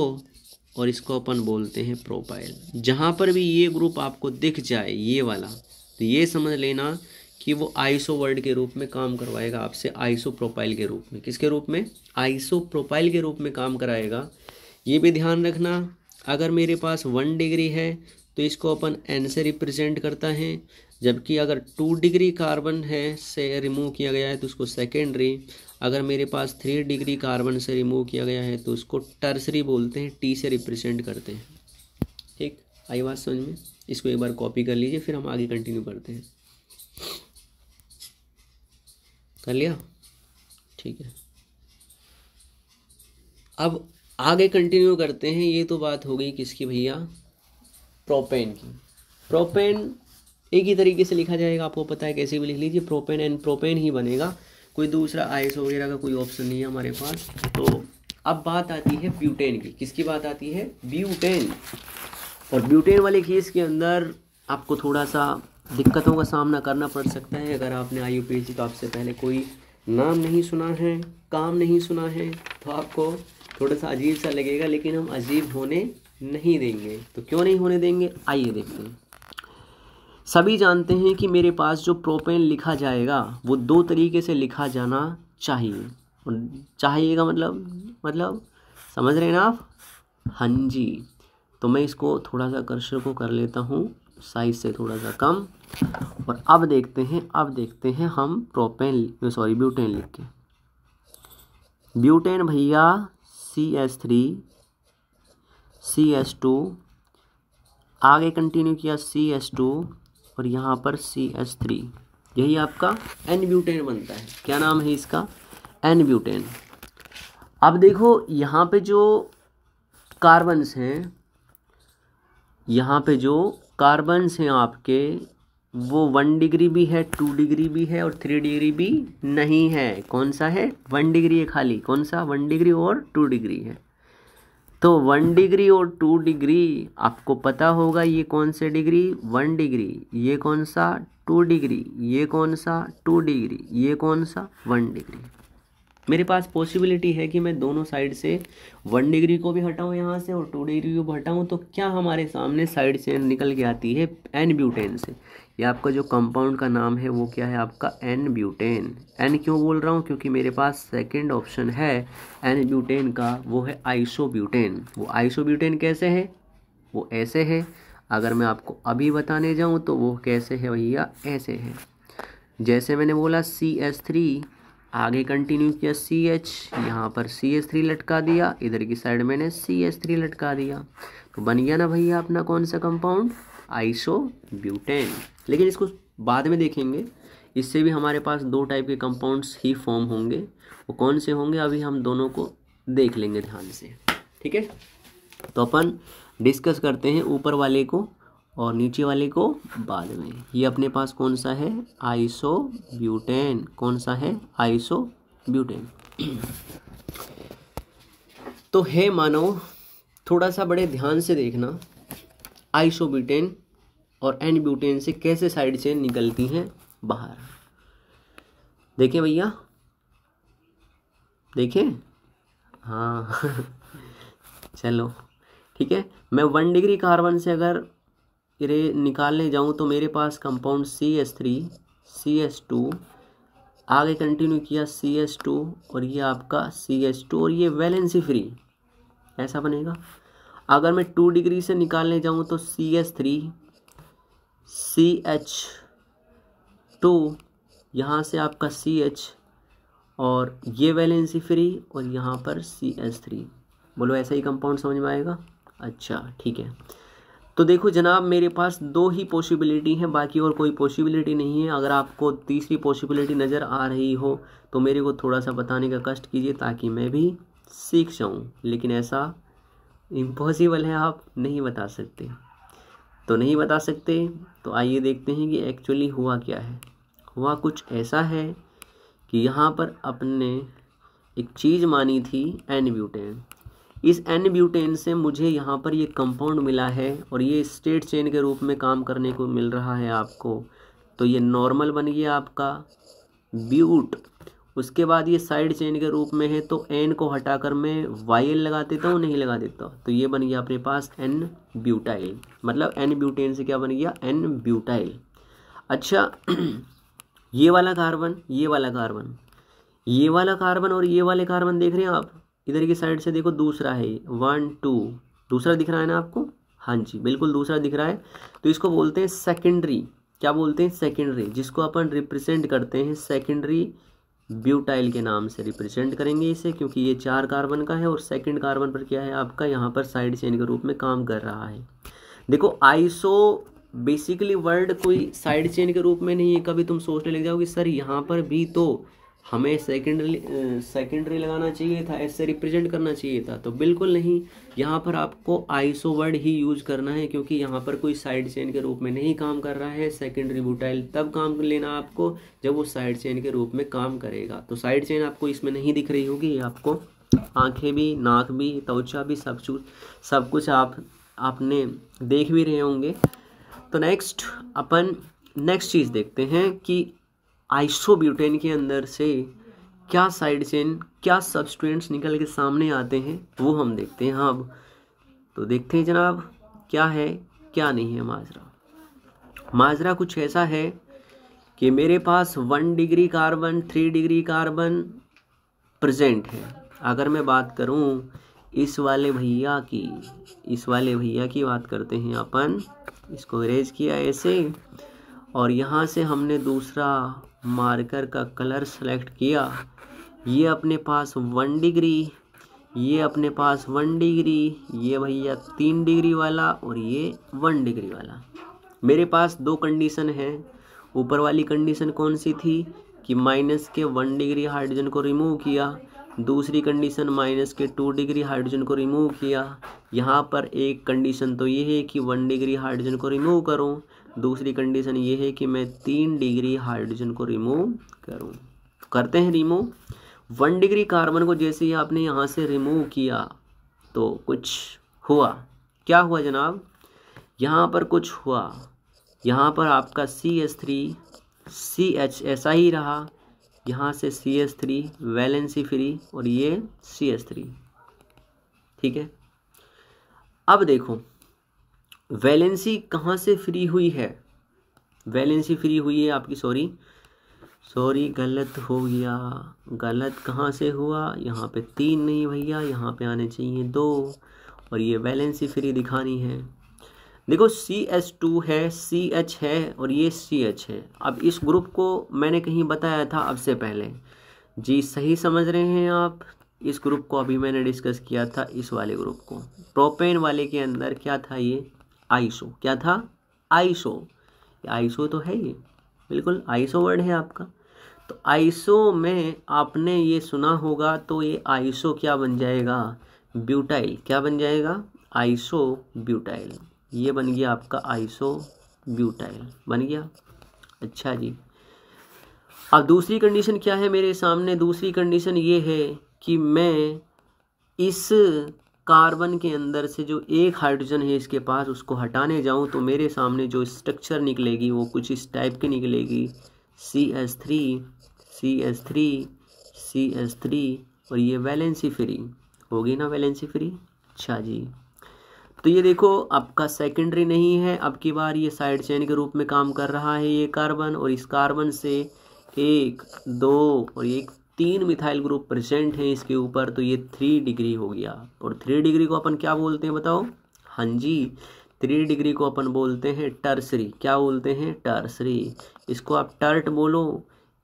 और इसको अपन बोलते हैं प्रोपाइल जहाँ पर भी ये ग्रुप आपको दिख जाए ये वाला तो ये समझ लेना कि वो आइसो वर्ड के रूप में काम करवाएगा आपसे आइसो प्रोपाइल के रूप में किसके रूप में आइसो प्रोपाइल के रूप में काम कराएगा ये भी ध्यान रखना अगर मेरे पास वन डिग्री है तो इसको अपन एन से रिप्रेजेंट करता है जबकि अगर टू डिग्री कार्बन है से रिमूव किया गया है तो उसको सेकेंडरी अगर मेरे पास थ्री डिग्री कार्बन से रिमूव किया गया है तो उसको टर्सरी बोलते हैं टी से रिप्रेजेंट करते हैं ठीक आई बात समझ में इसको एक बार कॉपी कर लीजिए फिर हम आगे कंटिन्यू करते हैं कर लिया ठीक है अब आगे कंटिन्यू करते हैं ये तो बात हो गई किसकी भैया प्रोपेन की प्रोपेन एक ही तरीके से लिखा जाएगा आपको पता है कैसे भी लिख लीजिए प्रोपेन एंड प्रोपेन ही बनेगा कोई दूसरा आइस वगैरह का कोई ऑप्शन नहीं है हमारे पास तो अब बात आती है ब्यूटेन की किसकी बात आती है ब्यूटेन और ब्यूटेन वाले केस के अंदर आपको थोड़ा सा दिक्कतों का सामना करना पड़ सकता है अगर आपने आई यू का आपसे पहले कोई नाम नहीं सुना है काम नहीं सुना है तो आपको थोड़ा सा अजीब सा लगेगा लेकिन हम अजीब होने नहीं देंगे तो क्यों नहीं होने देंगे आइए देखते हैं सभी जानते हैं कि मेरे पास जो प्रोपेन लिखा जाएगा वो दो तरीके से लिखा जाना चाहिए चाहिएगा मतलब मतलब समझ रहे हैं ना आप हाँ जी तो मैं इसको थोड़ा सा कर्शर को कर लेता हूँ साइज से थोड़ा सा कम और अब देखते हैं अब देखते हैं हम प्रोपेन सॉरी ब्यूटेन लिख के ब्यूटेन भैया C S three C S two आगे कंटिन्यू किया सी एस टू और यहाँ पर सी एच थ्री यही आपका एन ब्यूटेन बनता है क्या नाम है इसका एन ब्यूटेन अब देखो यहाँ पे जो कार्बन्स हैं यहाँ पे जो कार्बन्स हैं आपके वो वन डिग्री भी है टू डिग्री भी है और थ्री डिग्री भी नहीं है कौन सा है वन डिग्री है खाली कौन सा वन डिग्री और टू डिग्री है तो वन डिग्री और टू डिग्री आपको पता होगा ये कौन से डिग्री वन डिग्री ये कौन सा टू डिग्री ये कौन सा टू डिग्री ये कौन सा वन डिग्री मेरे पास पॉसिबिलिटी है कि मैं दोनों साइड से वन डिग्री को भी हटाऊं यहाँ से और टू डिग्री को हटाऊं तो क्या हमारे सामने साइड चेन निकल के आती है एन ब्यूटेन से ये आपका जो कंपाउंड का नाम है वो क्या है आपका एन ब्यूटेन एन क्यों बोल रहा हूँ क्योंकि मेरे पास सेकंड ऑप्शन है एन ब्यूटेन का वो है आइसो ब्यूटेन वो आइसो ब्यूटेन कैसे है वो ऐसे है अगर मैं आपको अभी बताने जाऊँ तो वो कैसे है भैया ऐसे है जैसे मैंने बोला सी एस थ्री आगे कंटिन्यू किया सी एच यहाँ पर सी एस थ्री लटका दिया इधर की साइड मैंने सी एस थ्री लटका दिया तो बन गया ना भैया अपना कौन सा कंपाउंड आइसो ब्यूटेन लेकिन इसको बाद में देखेंगे इससे भी हमारे पास दो टाइप के कंपाउंड्स ही फॉर्म होंगे वो कौन से होंगे अभी हम दोनों को देख लेंगे ध्यान से ठीक है तो अपन डिस्कस करते हैं ऊपर वाले को और नीचे वाले को बाद में ये अपने पास कौन सा है आइसो ब्यूटेन कौन सा है आइसो ब्यूटेन तो है मानो थोड़ा सा बड़े ध्यान से देखना आइसो ब्यूटेन और एन ब्यूटेन से कैसे साइड चेन निकलती हैं बाहर देखें भैया देखें हाँ चलो ठीक है मैं वन डिग्री कार्बन से अगर रे निकालने जाऊँ तो मेरे पास compound C S three C S two आगे कंटिन्यू किया सी एस टू और ये आपका सी एस टू और ये वैलेंसी फ्री ऐसा बनेगा अगर मैं टू डिग्री से निकालने जाऊँ तो C S three C H two यहाँ से आपका सी एच और ये वैलेंसी फ्री और यहाँ पर सी एस थ्री बोलो ऐसा ही कंपाउंड समझ में आएगा अच्छा ठीक है तो देखो जनाब मेरे पास दो ही पॉसिबिलिटी हैं बाकी और कोई पॉसिबिलिटी नहीं है अगर आपको तीसरी पॉसिबिलिटी नज़र आ रही हो तो मेरे को थोड़ा सा बताने का कष्ट कीजिए ताकि मैं भी सीख जाऊँ लेकिन ऐसा इम्पॉसिबल है आप नहीं बता सकते तो नहीं बता सकते तो आइए देखते हैं कि एक्चुअली हुआ क्या है हुआ कुछ ऐसा है कि यहाँ पर अपने एक चीज़ मानी थी एन ब्यूटेन इस एन ब्यूटेन से मुझे यहाँ पर ये कंपाउंड मिला है और ये स्टेट चेन के रूप में काम करने को मिल रहा है आपको तो ये नॉर्मल बन गया आपका ब्यूट उसके बाद ये साइड चेन के रूप में है तो एन को हटाकर मैं वाई एल लगा देता हूँ नहीं लगा देता तो ये बन गया अपने पास एन ब्यूटाइल मतलब एन ब्यूटेन से क्या बन गया एन ब्यूटाइल अच्छा ये वाला कार्बन ये वाला कार्बन ये वाला कार्बन और ये वाले कार्बन देख रहे हैं आप इधर की साइड से देखो दूसरा है वन टू दूसरा दिख रहा है ना आपको हाँ जी बिल्कुल दूसरा दिख रहा है तो इसको बोलते हैं सेकेंडरी क्या बोलते हैं सेकेंडरी जिसको अपन रिप्रेजेंट करते हैं सेकेंडरी ब्यूटाइल के नाम से रिप्रेजेंट करेंगे इसे क्योंकि ये चार कार्बन का है और सेकेंड कार्बन पर क्या है आपका यहाँ पर साइड चेन के रूप में काम कर रहा है देखो आइसो बेसिकली वर्ड कोई साइड चेन के रूप में नहीं है कभी तुम सोचने लग जाओ कि सर यहाँ पर भी तो हमें सेकेंडरी सेकेंडरी लगाना चाहिए था ऐसे रिप्रेजेंट करना चाहिए था तो बिल्कुल नहीं यहाँ पर आपको आइसो वर्ड ही यूज करना है क्योंकि यहाँ पर कोई साइड चेन के रूप में नहीं काम कर रहा है सेकेंडरी बुटाइल तब काम लेना आपको जब वो साइड चेन के रूप में काम करेगा तो साइड चेन आपको इसमें नहीं दिख रही होगी आपको आंखें भी नाक भी त्वचा भी सब कुछ सब कुछ आप आपने देख भी रहे होंगे तो नेक्स्ट अपन नेक्स्ट चीज़ देखते हैं कि आइसोब्यूटेन के अंदर से क्या साइड चेन क्या सब्सटेंट्स निकल के सामने आते हैं वो हम देखते हैं हाँ अब तो देखते हैं जनाब क्या है क्या नहीं है माजरा माजरा कुछ ऐसा है कि मेरे पास one degree carbon three degree carbon present है अगर मैं बात करूं इस वाले भैया की इस वाले भैया की बात करते हैं अपन इसको अरेज किया ऐसे और यहाँ से हमने दूसरा मार्कर का कलर सेलेक्ट किया ये अपने पास वन डिग्री ये अपने पास वन डिग्री ये भैया तीन डिग्री वाला और ये वन डिग्री वाला मेरे पास दो कंडीशन है ऊपर वाली कंडीशन कौन सी थी कि माइनस के वन डिग्री हाइड्रोजन को रिमूव किया दूसरी कंडीशन माइनस के टू डिग्री हाइड्रोजन को रिमूव किया यहाँ पर एक कंडीशन तो ये है कि वन डिग्री हाइड्रोजन को रिमूव करो दूसरी कंडीशन ये है कि मैं तीन डिग्री हाइड्रोजन को रिमूव करूँ करते हैं रिमूव वन डिग्री कार्बन को जैसे ही आपने यहाँ से रिमूव किया तो कुछ हुआ क्या हुआ जनाब यहाँ पर कुछ हुआ यहाँ पर आपका C S three C H ऐसा ही रहा यहाँ से C S three valency free और ये सी एस थ्री ठीक है अब देखो वैलेंसी कहाँ से फ्री हुई है वैलेंसी फ्री हुई है आपकी सॉरी सॉरी गलत हो गया गलत कहाँ से हुआ यहाँ पे तीन नहीं भैया यहाँ पे आने चाहिए दो और ये वैलेंसी फ्री दिखानी है देखो सी एच टू है सी एच है और ये सी एच है अब इस ग्रुप को मैंने कहीं बताया था अब से पहले जी सही समझ रहे हैं आप इस ग्रुप को अभी मैंने डिस्कस किया था इस वाले ग्रुप को प्रोपेन वाले के अंदर क्या था ये आईसो क्या था आईसो आईसो तो है ये बिल्कुल आईसो वर्ड है आपका तो आईसो में आपने ये सुना होगा तो ये आईसो क्या बन जाएगा ब्यूटाइल क्या बन जाएगा आईसो ब्यूटाइल ये बन गया आपका आईसो ब्यूटाइल बन गया अच्छा जी अब दूसरी कंडीशन क्या है मेरे सामने दूसरी कंडीशन ये है कि मैं इस कार्बन के अंदर से जो एक हाइड्रोजन है इसके पास उसको हटाने जाऊँ तो मेरे सामने जो स्ट्रक्चर निकलेगी वो कुछ इस टाइप की निकलेगी C S three C S three C S three और ये वैलेंसी फ्री होगी ना वैलेंसी फ्री अच्छा जी तो ये देखो आपका सेकेंडरी नहीं है अब की बार ये साइड चेन के रूप में काम कर रहा है ये कार्बन और इस कार्बन से एक दो और एक तीन मिथाइल ग्रुप प्रेजेंट हैं इसके ऊपर तो ये थ्री डिग्री हो गया और थ्री डिग्री को अपन क्या बोलते हैं बताओ हाँ जी थ्री डिग्री को अपन बोलते हैं टर्सरी क्या बोलते हैं टर्सरी इसको आप टर्ट बोलो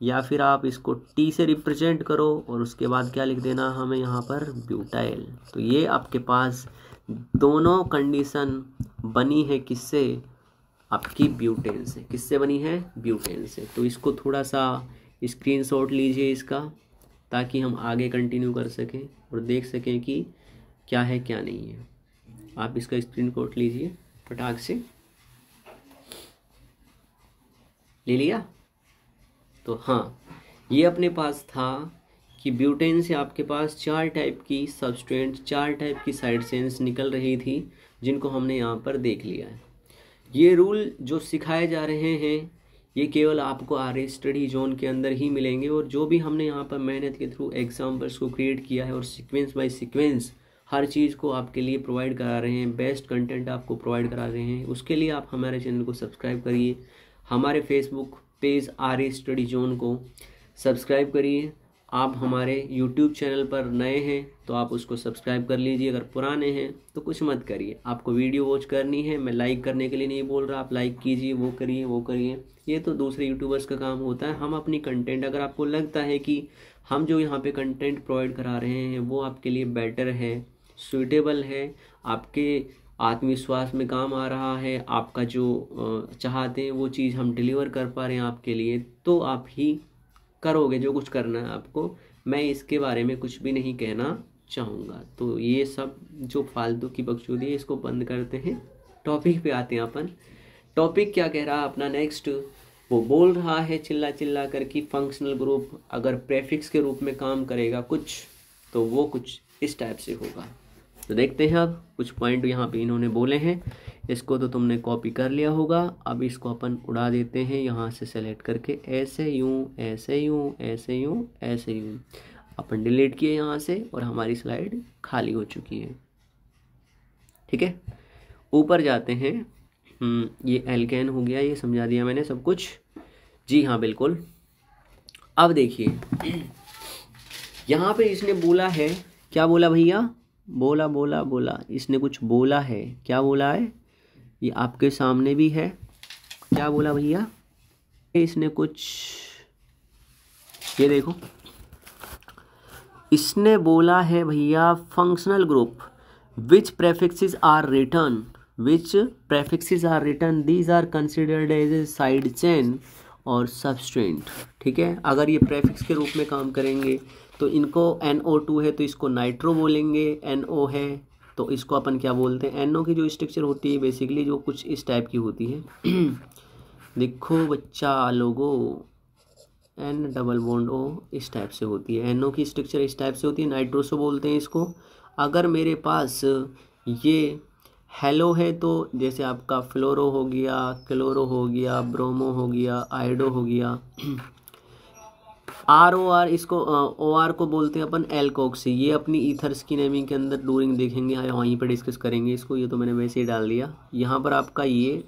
या फिर आप इसको टी से रिप्रेजेंट करो और उसके बाद क्या लिख देना हमें यहाँ पर ब्यूटाइल तो ये आपके पास दोनों कंडीशन बनी है किससे आपकी ब्यूटेन से किससे बनी है ब्यूटेन से तो इसको थोड़ा सा स्क्रीनशॉट लीजिए इसका ताकि हम आगे कंटिन्यू कर सकें और देख सकें कि क्या है क्या नहीं है आप इसका स्क्रीन कोट लीजिए पटाख से ले लिया तो हाँ ये अपने पास था कि ब्यूटेन से आपके पास चार टाइप की सब्सटेंट चार टाइप की साइड सेंस निकल रही थी जिनको हमने यहाँ पर देख लिया है ये रूल जो सिखाए जा रहे हैं ये केवल आपको आर ए स्टडी जोन के अंदर ही मिलेंगे और जो भी हमने यहाँ पर मेहनत के थ्रू एग्जाम्पल्स को क्रिएट किया है और सिक्वेंस बाई सिक्वेंस हर चीज़ को आपके लिए प्रोवाइड करा रहे हैं बेस्ट कंटेंट आपको प्रोवाइड करा रहे हैं उसके लिए आप हमारे चैनल को सब्सक्राइब करिए हमारे Facebook page R A study zone को सब्सक्राइब करिए आप हमारे YouTube चैनल पर नए हैं तो आप उसको सब्सक्राइब कर लीजिए अगर पुराने हैं तो कुछ मत करिए आपको वीडियो वॉच करनी है मैं लाइक करने के लिए नहीं बोल रहा आप लाइक कीजिए वो करिए वो करिए ये तो दूसरे यूट्यूबर्स का काम होता है हम अपनी कंटेंट अगर आपको लगता है कि हम जो यहाँ पे कंटेंट प्रोवाइड करा रहे हैं वो आपके लिए बेटर है सुइटेबल है आपके आत्मविश्वास में काम आ रहा है आपका जो चाहते हैं वो चीज़ हम डिलीवर कर पा रहे हैं आपके लिए तो आप ही करोगे जो कुछ करना है आपको मैं इसके बारे में कुछ भी नहीं कहना चाहूँगा तो ये सब जो फालतू की बकचोदी है इसको बंद करते हैं टॉपिक पे आते हैं अपन टॉपिक क्या कह रहा है अपना नेक्स्ट वो बोल रहा है चिल्ला चिल्ला कर कि फंक्शनल ग्रुप अगर प्रेफिक्स के रूप में काम करेगा कुछ तो वो कुछ इस टाइप से होगा तो देखते हैं अब कुछ पॉइंट यहाँ पे इन्होंने बोले हैं इसको तो तुमने कॉपी कर लिया होगा अब इसको अपन उड़ा देते हैं यहाँ से सेलेक्ट करके ऐसे यूँ ऐसे यूँ ऐसे यूँ ऐसे यूँ अपन डिलीट किए यहाँ से और हमारी स्लाइड खाली हो चुकी है ठीक है ऊपर जाते हैं हम्म, ये एलकेन हो गया ये समझा दिया मैंने सब कुछ जी हाँ बिल्कुल अब देखिए यहाँ पे इसने बोला है क्या बोला भैया बोला बोला बोला इसने कुछ बोला है क्या बोला है ये आपके सामने भी है क्या बोला भैया इसने कुछ ये देखो इसने बोला है भैया functional group which prefix are written which prefix are written these are considered as a side chain और सबस्ट्रेंट ठीक है अगर ये प्रेफिक्स के रूप में काम करेंगे तो इनको एन ओ टू है तो इसको नाइट्रो बोलेंगे एन ओ है तो इसको अपन क्या बोलते हैं एन ओ की जो स्ट्रक्चर होती है बेसिकली जो कुछ इस टाइप की होती है देखो बच्चा लोगो एन डबल बॉन्ड ओ इस टाइप से होती है एन ओ की स्ट्रक्चर इस टाइप से होती है नाइट्रोसो बोलते हैं इसको अगर मेरे पास ये हेलो है तो जैसे आपका फ्लोरो हो गया क्लोरो हो गया ब्रोमो हो गया आइडो हो गया आर ओ आर इसको ओ आर को बोलते हैं अपन एलकॉक्सी ये अपनी ईथर्स की नेमिंग के अंदर डूरिंग देखेंगे हाँ वहीं पर डिस्कस करेंगे इसको ये तो मैंने वैसे ही डाल दिया यहाँ पर आपका ये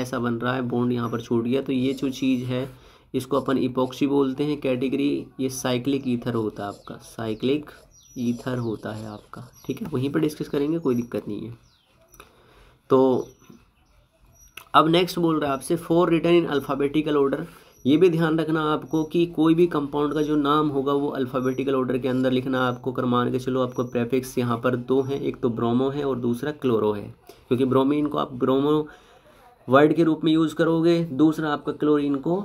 ऐसा बन रहा है बॉन्ड यहाँ पर छूट गया तो ये जो चीज़ है इसको अपन इपोक्सी बोलते हैं कैटेगरी ये साइक्लिक ईथर होता है आपका साइक्लिक ईथर होता है आपका ठीक है वहीं पर डिस्कस करेंगे कोई दिक्कत नहीं है तो अब नेक्स्ट बोल रहा है आपसे for written in alphabetical order ये भी ध्यान रखना आपको कि कोई भी कंपाउंड का जो नाम होगा वो अल्फ़ाबेटिकल ऑर्डर के अंदर लिखना आपको कर मान के चलो आपको प्रेफिक्स यहाँ पर दो हैं एक तो ब्रोमो है और दूसरा क्लोरो है क्योंकि ब्रोमीन को आप ब्रोमो वर्ड के रूप में यूज़ करोगे दूसरा आपका क्लोरीन को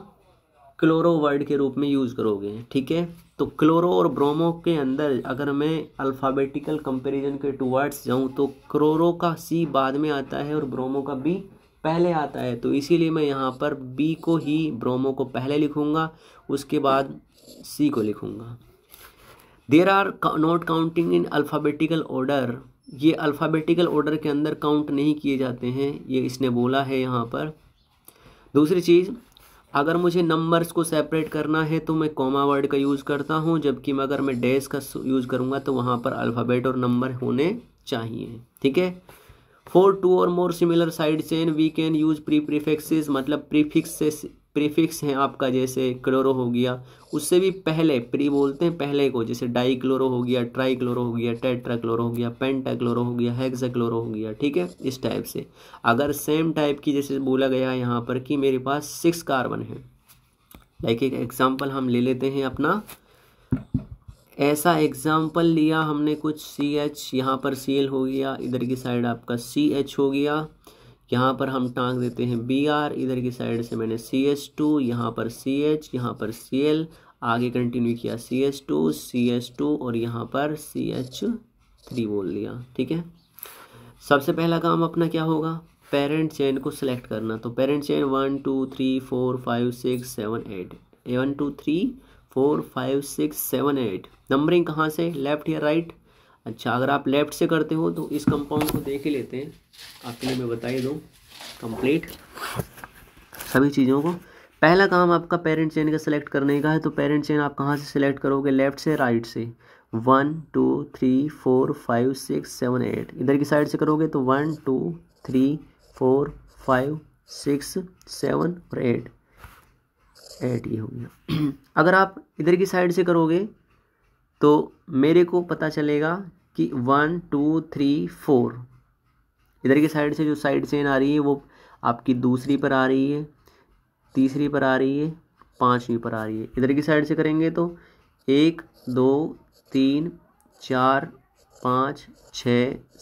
क्लोरो वर्ड के रूप में यूज़ करोगे ठीक है तो क्लोरो और ब्रोमो के अंदर अगर मैं अल्फ़ाबेटिकल कंपेरिजन के टू वर्ड्स जाऊँ तो क्लोरो का सी बाद में आता है और ब्रोमो का बी पहले आता है तो इसीलिए मैं यहाँ पर बी को ही ब्रोमो को पहले लिखूँगा उसके बाद सी को लिखूँगा there are not counting in alphabetical order ये अल्फ़ाबेटिकल ऑर्डर के अंदर काउंट नहीं किए जाते हैं ये इसने बोला है यहाँ पर दूसरी चीज़ अगर मुझे नंबर्स को सेपरेट करना है तो मैं कॉमा वर्ड का यूज़ करता हूँ जबकि मैं अगर मैं डेस का यूज़ करूँगा तो वहाँ पर अल्फ़ाबेट और नंबर होने चाहिए ठीक है फॉर टू और more similar side chain we can use pre prefixes मतलब प्रीफिक्स से प्रीफिक्स हैं आपका जैसे क्लोरो हो गया उससे भी पहले प्री बोलते हैं पहले को जैसे डाई क्लोरो हो गया ट्राई क्लोरो हो गया टेट्रा क्लोरो हो गया पेंटा क्लोरो हो गया हेक्सा क्लोरो हो गया ठीक है इस टाइप से अगर सेम टाइप की जैसे बोला गया यहाँ पर कि मेरे पास सिक्स कार्बन है लाइक एक एग्जाम्पल हम ले लेते हैं अपना ऐसा एग्ज़ाम्पल लिया हमने कुछ सी एच यहाँ पर सी एल हो गया इधर की साइड आपका सी एच हो गया यहाँ पर हम टांग देते हैं बी आर इधर की साइड से मैंने सी एच टू यहाँ पर सी एच यहाँ पर सी एल आगे कंटिन्यू किया C H two C H two और यहाँ पर सी एच थ्री बोल लिया ठीक है सबसे पहला काम अपना क्या होगा पेरेंट चेन को सिलेक्ट करना तो parent chain one two three four five six seven eight one two three four five six seven eight numbering कहाँ से लेफ्ट या राइट अच्छा अगर आप लेफ्ट से करते हो तो इस कंपाउंड को देख ही लेते हैं आपके लिए मैं बता ही दूँ कंप्लीट सभी चीज़ों को पहला काम आपका पेरेंट चेन का सिलेक्ट करने का है तो पेरेंट चेन आप कहाँ से सिलेक्ट करोगे लेफ्ट से राइट से one two three four five six seven eight इधर की साइड से करोगे तो one two three four five six seven और एट एट ये हो गया अगर आप इधर की साइड से करोगे तो मेरे को पता चलेगा कि वन टू थ्री फोर इधर की साइड से जो साइड चेन आ रही है वो आपकी दूसरी पर आ रही है तीसरी पर आ रही है पाँचवीं पर आ रही है इधर की साइड से करेंगे तो एक दो तीन चार पाँच छ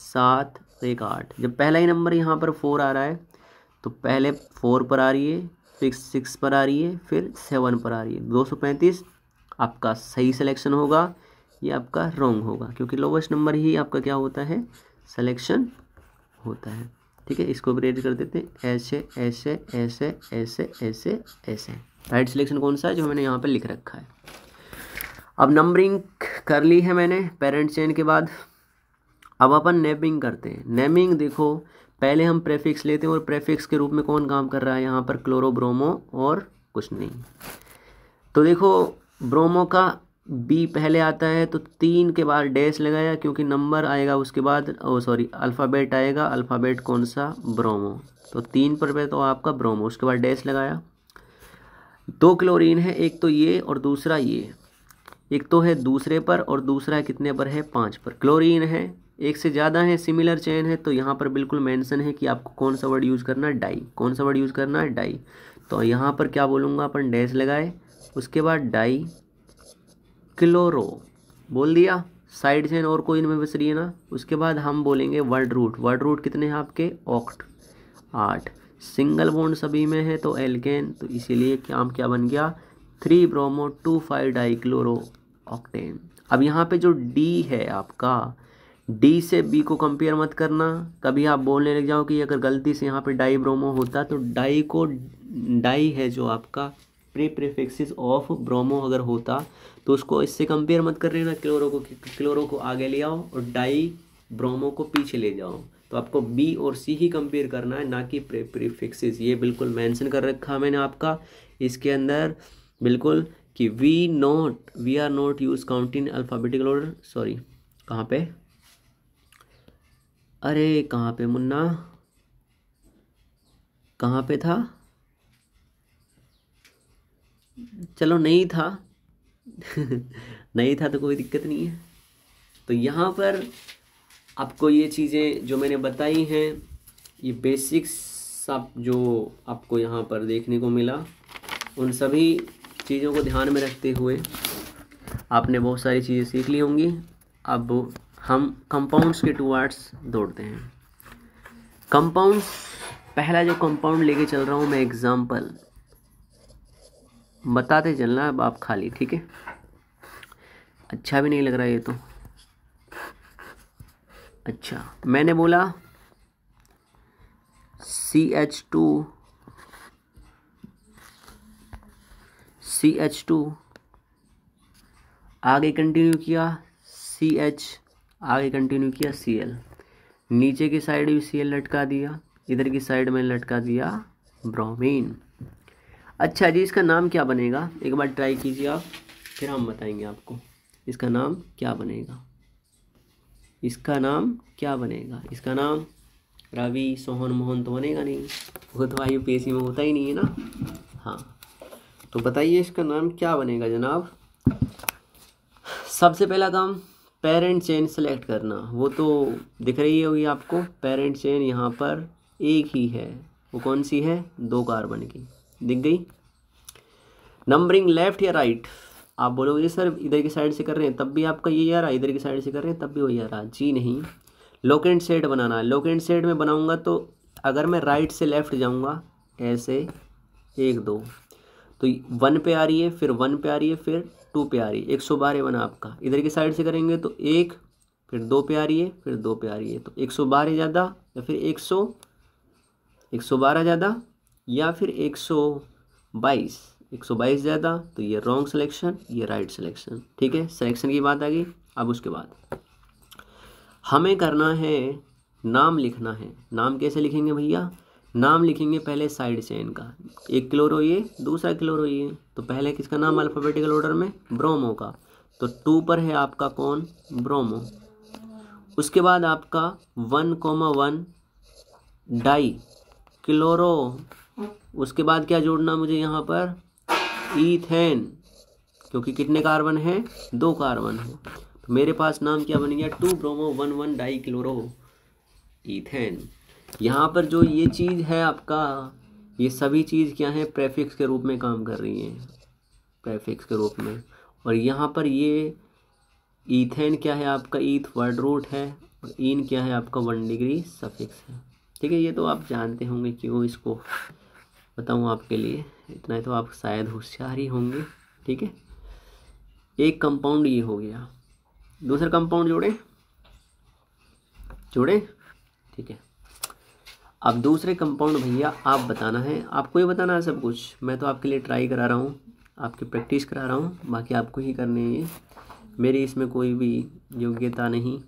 सात एक आठ जब पहला ही नंबर यहाँ पर फोर आ रहा है तो पहले फोर पर आ रही है सिक्स सिक्स पर आ रही है फिर सेवन पर आ रही है दो सौ पैंतीस आपका सही सिलेक्शन होगा या आपका रॉन्ग होगा क्योंकि लोवेस्ट नंबर ही आपका क्या होता है सिलेक्शन होता है ठीक है इसको भी रेड कर देते हैं ऐसे ऐसे ऐसे ऐसे ऐसे ऐसे राइट सिलेक्शन कौन सा है जो मैंने यहाँ पर लिख रखा है अब नंबरिंग कर ली है मैंने पेरेंट चेन के बाद अब अपन नेमिंग करते हैं नेमिंग देखो पहले हम प्रेफिक्स लेते हैं और प्रेफिक्स के रूप में कौन काम कर रहा है यहाँ पर क्लोरोब्रोमो और कुछ नहीं तो देखो ब्रोमो का बी पहले आता है तो तीन के बाद डैस लगाया क्योंकि नंबर आएगा उसके बाद ओ सॉरी अल्फ़ाबेट आएगा अल्फ़ाबेट कौन सा ब्रोमो तो तीन पर तो आपका ब्रोमो उसके बाद डैस लगाया दो क्लोरीन है एक तो ये और दूसरा ये एक तो है दूसरे पर और दूसरा कितने पर है पाँच पर क्लोरीन है एक से ज़्यादा है सिमिलर चैन है तो यहाँ पर बिल्कुल मेंशन है कि आपको कौन सा वर्ड यूज़ करना है डाई कौन सा वर्ड यूज़ करना है डाई तो यहाँ पर क्या बोलूँगा अपन डैश लगाए उसके बाद डाई क्लोरो बोल दिया साइड चैन और कोई इनमें बच रही है ना उसके बाद हम बोलेंगे वर्ड रूट वर्ड रूट कितने हैं आपके ऑक्ट आठ सिंगल बोन्ड सभी में है तो एल्केन तो इसीलिए क्या क्या बन गया three bromo two five di chloro octane अब यहाँ पे जो डी है आपका डी से बी को कंपेयर मत करना कभी आप बोलने लग जाओ कि अगर गलती से यहाँ पे डाई ब्रोमो होता तो डाई को डाई है जो आपका प्री प्रीफिक्सिस ऑफ ब्रोमो अगर होता तो उसको इससे कंपेयर मत कर लेना क्लोरो को क्लोरो को आगे ले आओ और डाई ब्रोमो को पीछे ले जाओ तो आपको बी और सी ही कंपेयर करना है ना कि प्री प्रीफिक्सिस ये बिल्कुल मैंसन कर रखा मैंने आपका इसके अंदर बिल्कुल कि we not we are not use counting alphabetical order sorry कहाँ पे अरे कहाँ पे मुन्ना कहाँ पे था चलो नहीं था नहीं था तो कोई दिक्कत नहीं है तो यहाँ पर आपको ये चीज़ें जो मैंने बताई हैं ये बेसिक्स आप जो आपको यहाँ पर देखने को मिला उन सभी चीज़ों को ध्यान में रखते हुए आपने बहुत सारी चीज़ें सीख ली होंगी अब हम कंपाउंड्स के टूवर्ड्स दौड़ते हैं कंपाउंड्स पहला जो कंपाउंड लेके चल रहा हूँ मैं एग्ज़ाम्पल बताते चलना अब आप खाली ठीक है अच्छा भी नहीं लग रहा ये तो अच्छा मैंने बोला C H two C H two आगे कंटिन्यू किया सी एच आगे कंटिन्यू किया सी एल नीचे की साइड भी सी एल लटका दिया इधर की साइड में लटका दिया ब्रोमीन अच्छा जी इसका नाम क्या बनेगा एक बार ट्राई कीजिए आप फिर हम बताएंगे आपको इसका नाम क्या बनेगा इसका नाम क्या बनेगा इसका नाम रवि सोहन मोहन तो बनेगा नहीं वो तो आई सी में होता ही नहीं है ना हाँ तो बताइए इसका नाम क्या बनेगा जनाब सबसे पहला तो हम पेरेंट चेन सेलेक्ट करना वो तो दिख रही होगी आपको पेरेंट चेन यहाँ पर एक ही है वो कौन सी है दो कार्बन की दिख गई नंबरिंग लेफ्ट या राइट आप बोलोगे सर इधर की साइड से कर रहे हैं तब भी आपका ये आ रहा इधर की साइड से कर रहे हैं तब भी वही आ रहा जी नहीं लोकेंट सेट बनाना है लोकेंट सेट में बनाऊंगा तो अगर मैं राइट से लेफ्ट जाऊंगा ऐसे एक दो तो वन पे आ रही है फिर वन पे आ रही है फिर टू प्यारी एक सौ बारह बना आपका इधर की साइड से करेंगे तो एक फिर दो प्यारी है फिर दो प्यारी है तो एक सौ बारह ज़्यादा या फिर एक सौ एक सौ बारह ज़्यादा या फिर एक सौ बाईस एक सौ बाईस ज़्यादा तो ये रॉन्ग सिलेक्शन ये राइट सिलेक्शन ठीक है सिलेक्शन की बात आ गई अब उसके बाद हमें करना है नाम लिखना है नाम कैसे लिखेंगे भैया नाम लिखेंगे पहले साइड चेन का एक क्लोरो ये दूसरा क्लोरो ये तो पहले किसका नाम अल्फ़ाबेटिकल ऑर्डर में ब्रोमो का तो टू पर है आपका कौन ब्रोमो उसके बाद आपका one comma one di chloro उसके बाद क्या जोड़ना मुझे यहाँ पर ईथेन क्योंकि कितने कार्बन हैं दो कार्बन हैं तो मेरे पास नाम क्या बन गया two bromo one one di chloro ethane यहाँ पर जो ये चीज़ है आपका ये सभी चीज़ क्या है प्रेफिक्स के रूप में काम कर रही है प्रेफिक्स के रूप में और यहाँ पर ये ईथेन क्या है आपका ईथ वर्ड रूट है और इन क्या है आपका वन डिग्री सफिक्स है ठीक है ये तो आप जानते होंगे क्यों इसको बताऊँ आपके लिए इतना ही तो आप शायद होशियार ही होंगे ठीक है एक कंपाउंड ये हो गया दूसरा कंपाउंड जोड़ें जोड़ें ठीक है अब दूसरे कंपाउंड भैया आप बताना है आपको ही बताना है सब कुछ मैं तो आपके लिए ट्राई करा रहा हूँ आपकी प्रैक्टिस करा रहा हूँ बाकी आपको ही करनी है मेरी इसमें कोई भी योग्यता नहीं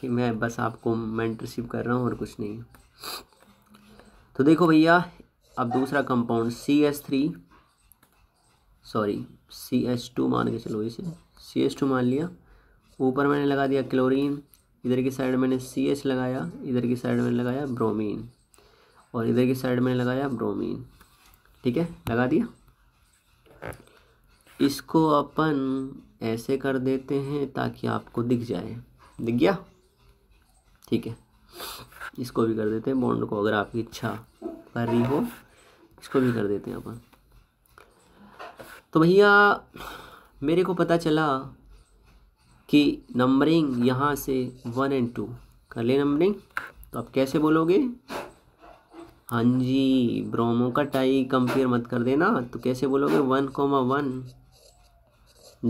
कि मैं बस आपको मेंटरशिप कर रहा हूँ और कुछ नहीं तो देखो भैया अब दूसरा compound C S three sorry C S two मान के चलो इसे सी एस टू मान लिया ऊपर मैंने लगा दिया क्लोरीन इधर की साइड मैंने सी एस लगाया इधर की साइड मैंने लगाया ब्रोमीन और इधर की साइड में लगाया ब्रोमीन ठीक है लगा दिया इसको अपन ऐसे कर देते हैं ताकि आपको दिख जाए दिख गया ठीक है इसको भी कर देते हैं बॉन्ड को अगर आपकी इच्छा कर रही हो इसको भी कर देते हैं अपन तो भैया मेरे को पता चला कि नंबरिंग यहाँ से वन एंड टू कर ले नंबरिंग तो आप कैसे बोलोगे हाँ जी ब्रोमो का टाई कंपेयर मत कर देना तो कैसे बोलोगे one comma one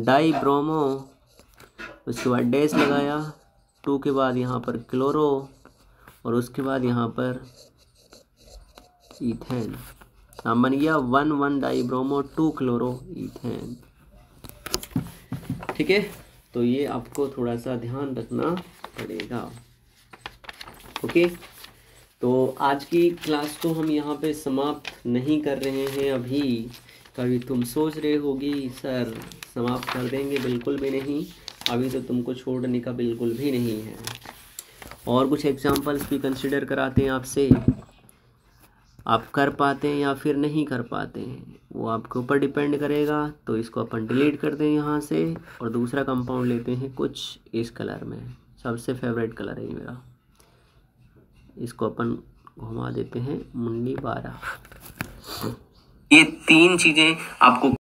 di bromo उसके बाद डेस लगाया टू के बाद यहाँ पर क्लोरो और उसके बाद यहाँ पर इथेन नाम हाँ, बन गया one one di bromo two chloro ethane ठीक है तो ये आपको थोड़ा सा ध्यान रखना पड़ेगा ओके तो आज की क्लास को हम यहाँ पे समाप्त नहीं कर रहे हैं अभी कभी तुम सोच रहे होगी सर समाप्त कर देंगे बिल्कुल भी नहीं अभी तो तुमको छोड़ने का बिल्कुल भी नहीं है और कुछ एग्जांपल्स भी कंसिडर कराते हैं आपसे आप कर पाते हैं या फिर नहीं कर पाते हैं वो आपके ऊपर डिपेंड करेगा तो इसको अपन डिलीट कर दें यहाँ से और दूसरा कंपाउंड लेते हैं कुछ इस कलर में सबसे फेवरेट कलर है मेरा इसको अपन घुमा देते हैं मुन्नी बारह ये तीन चीज़ें आपको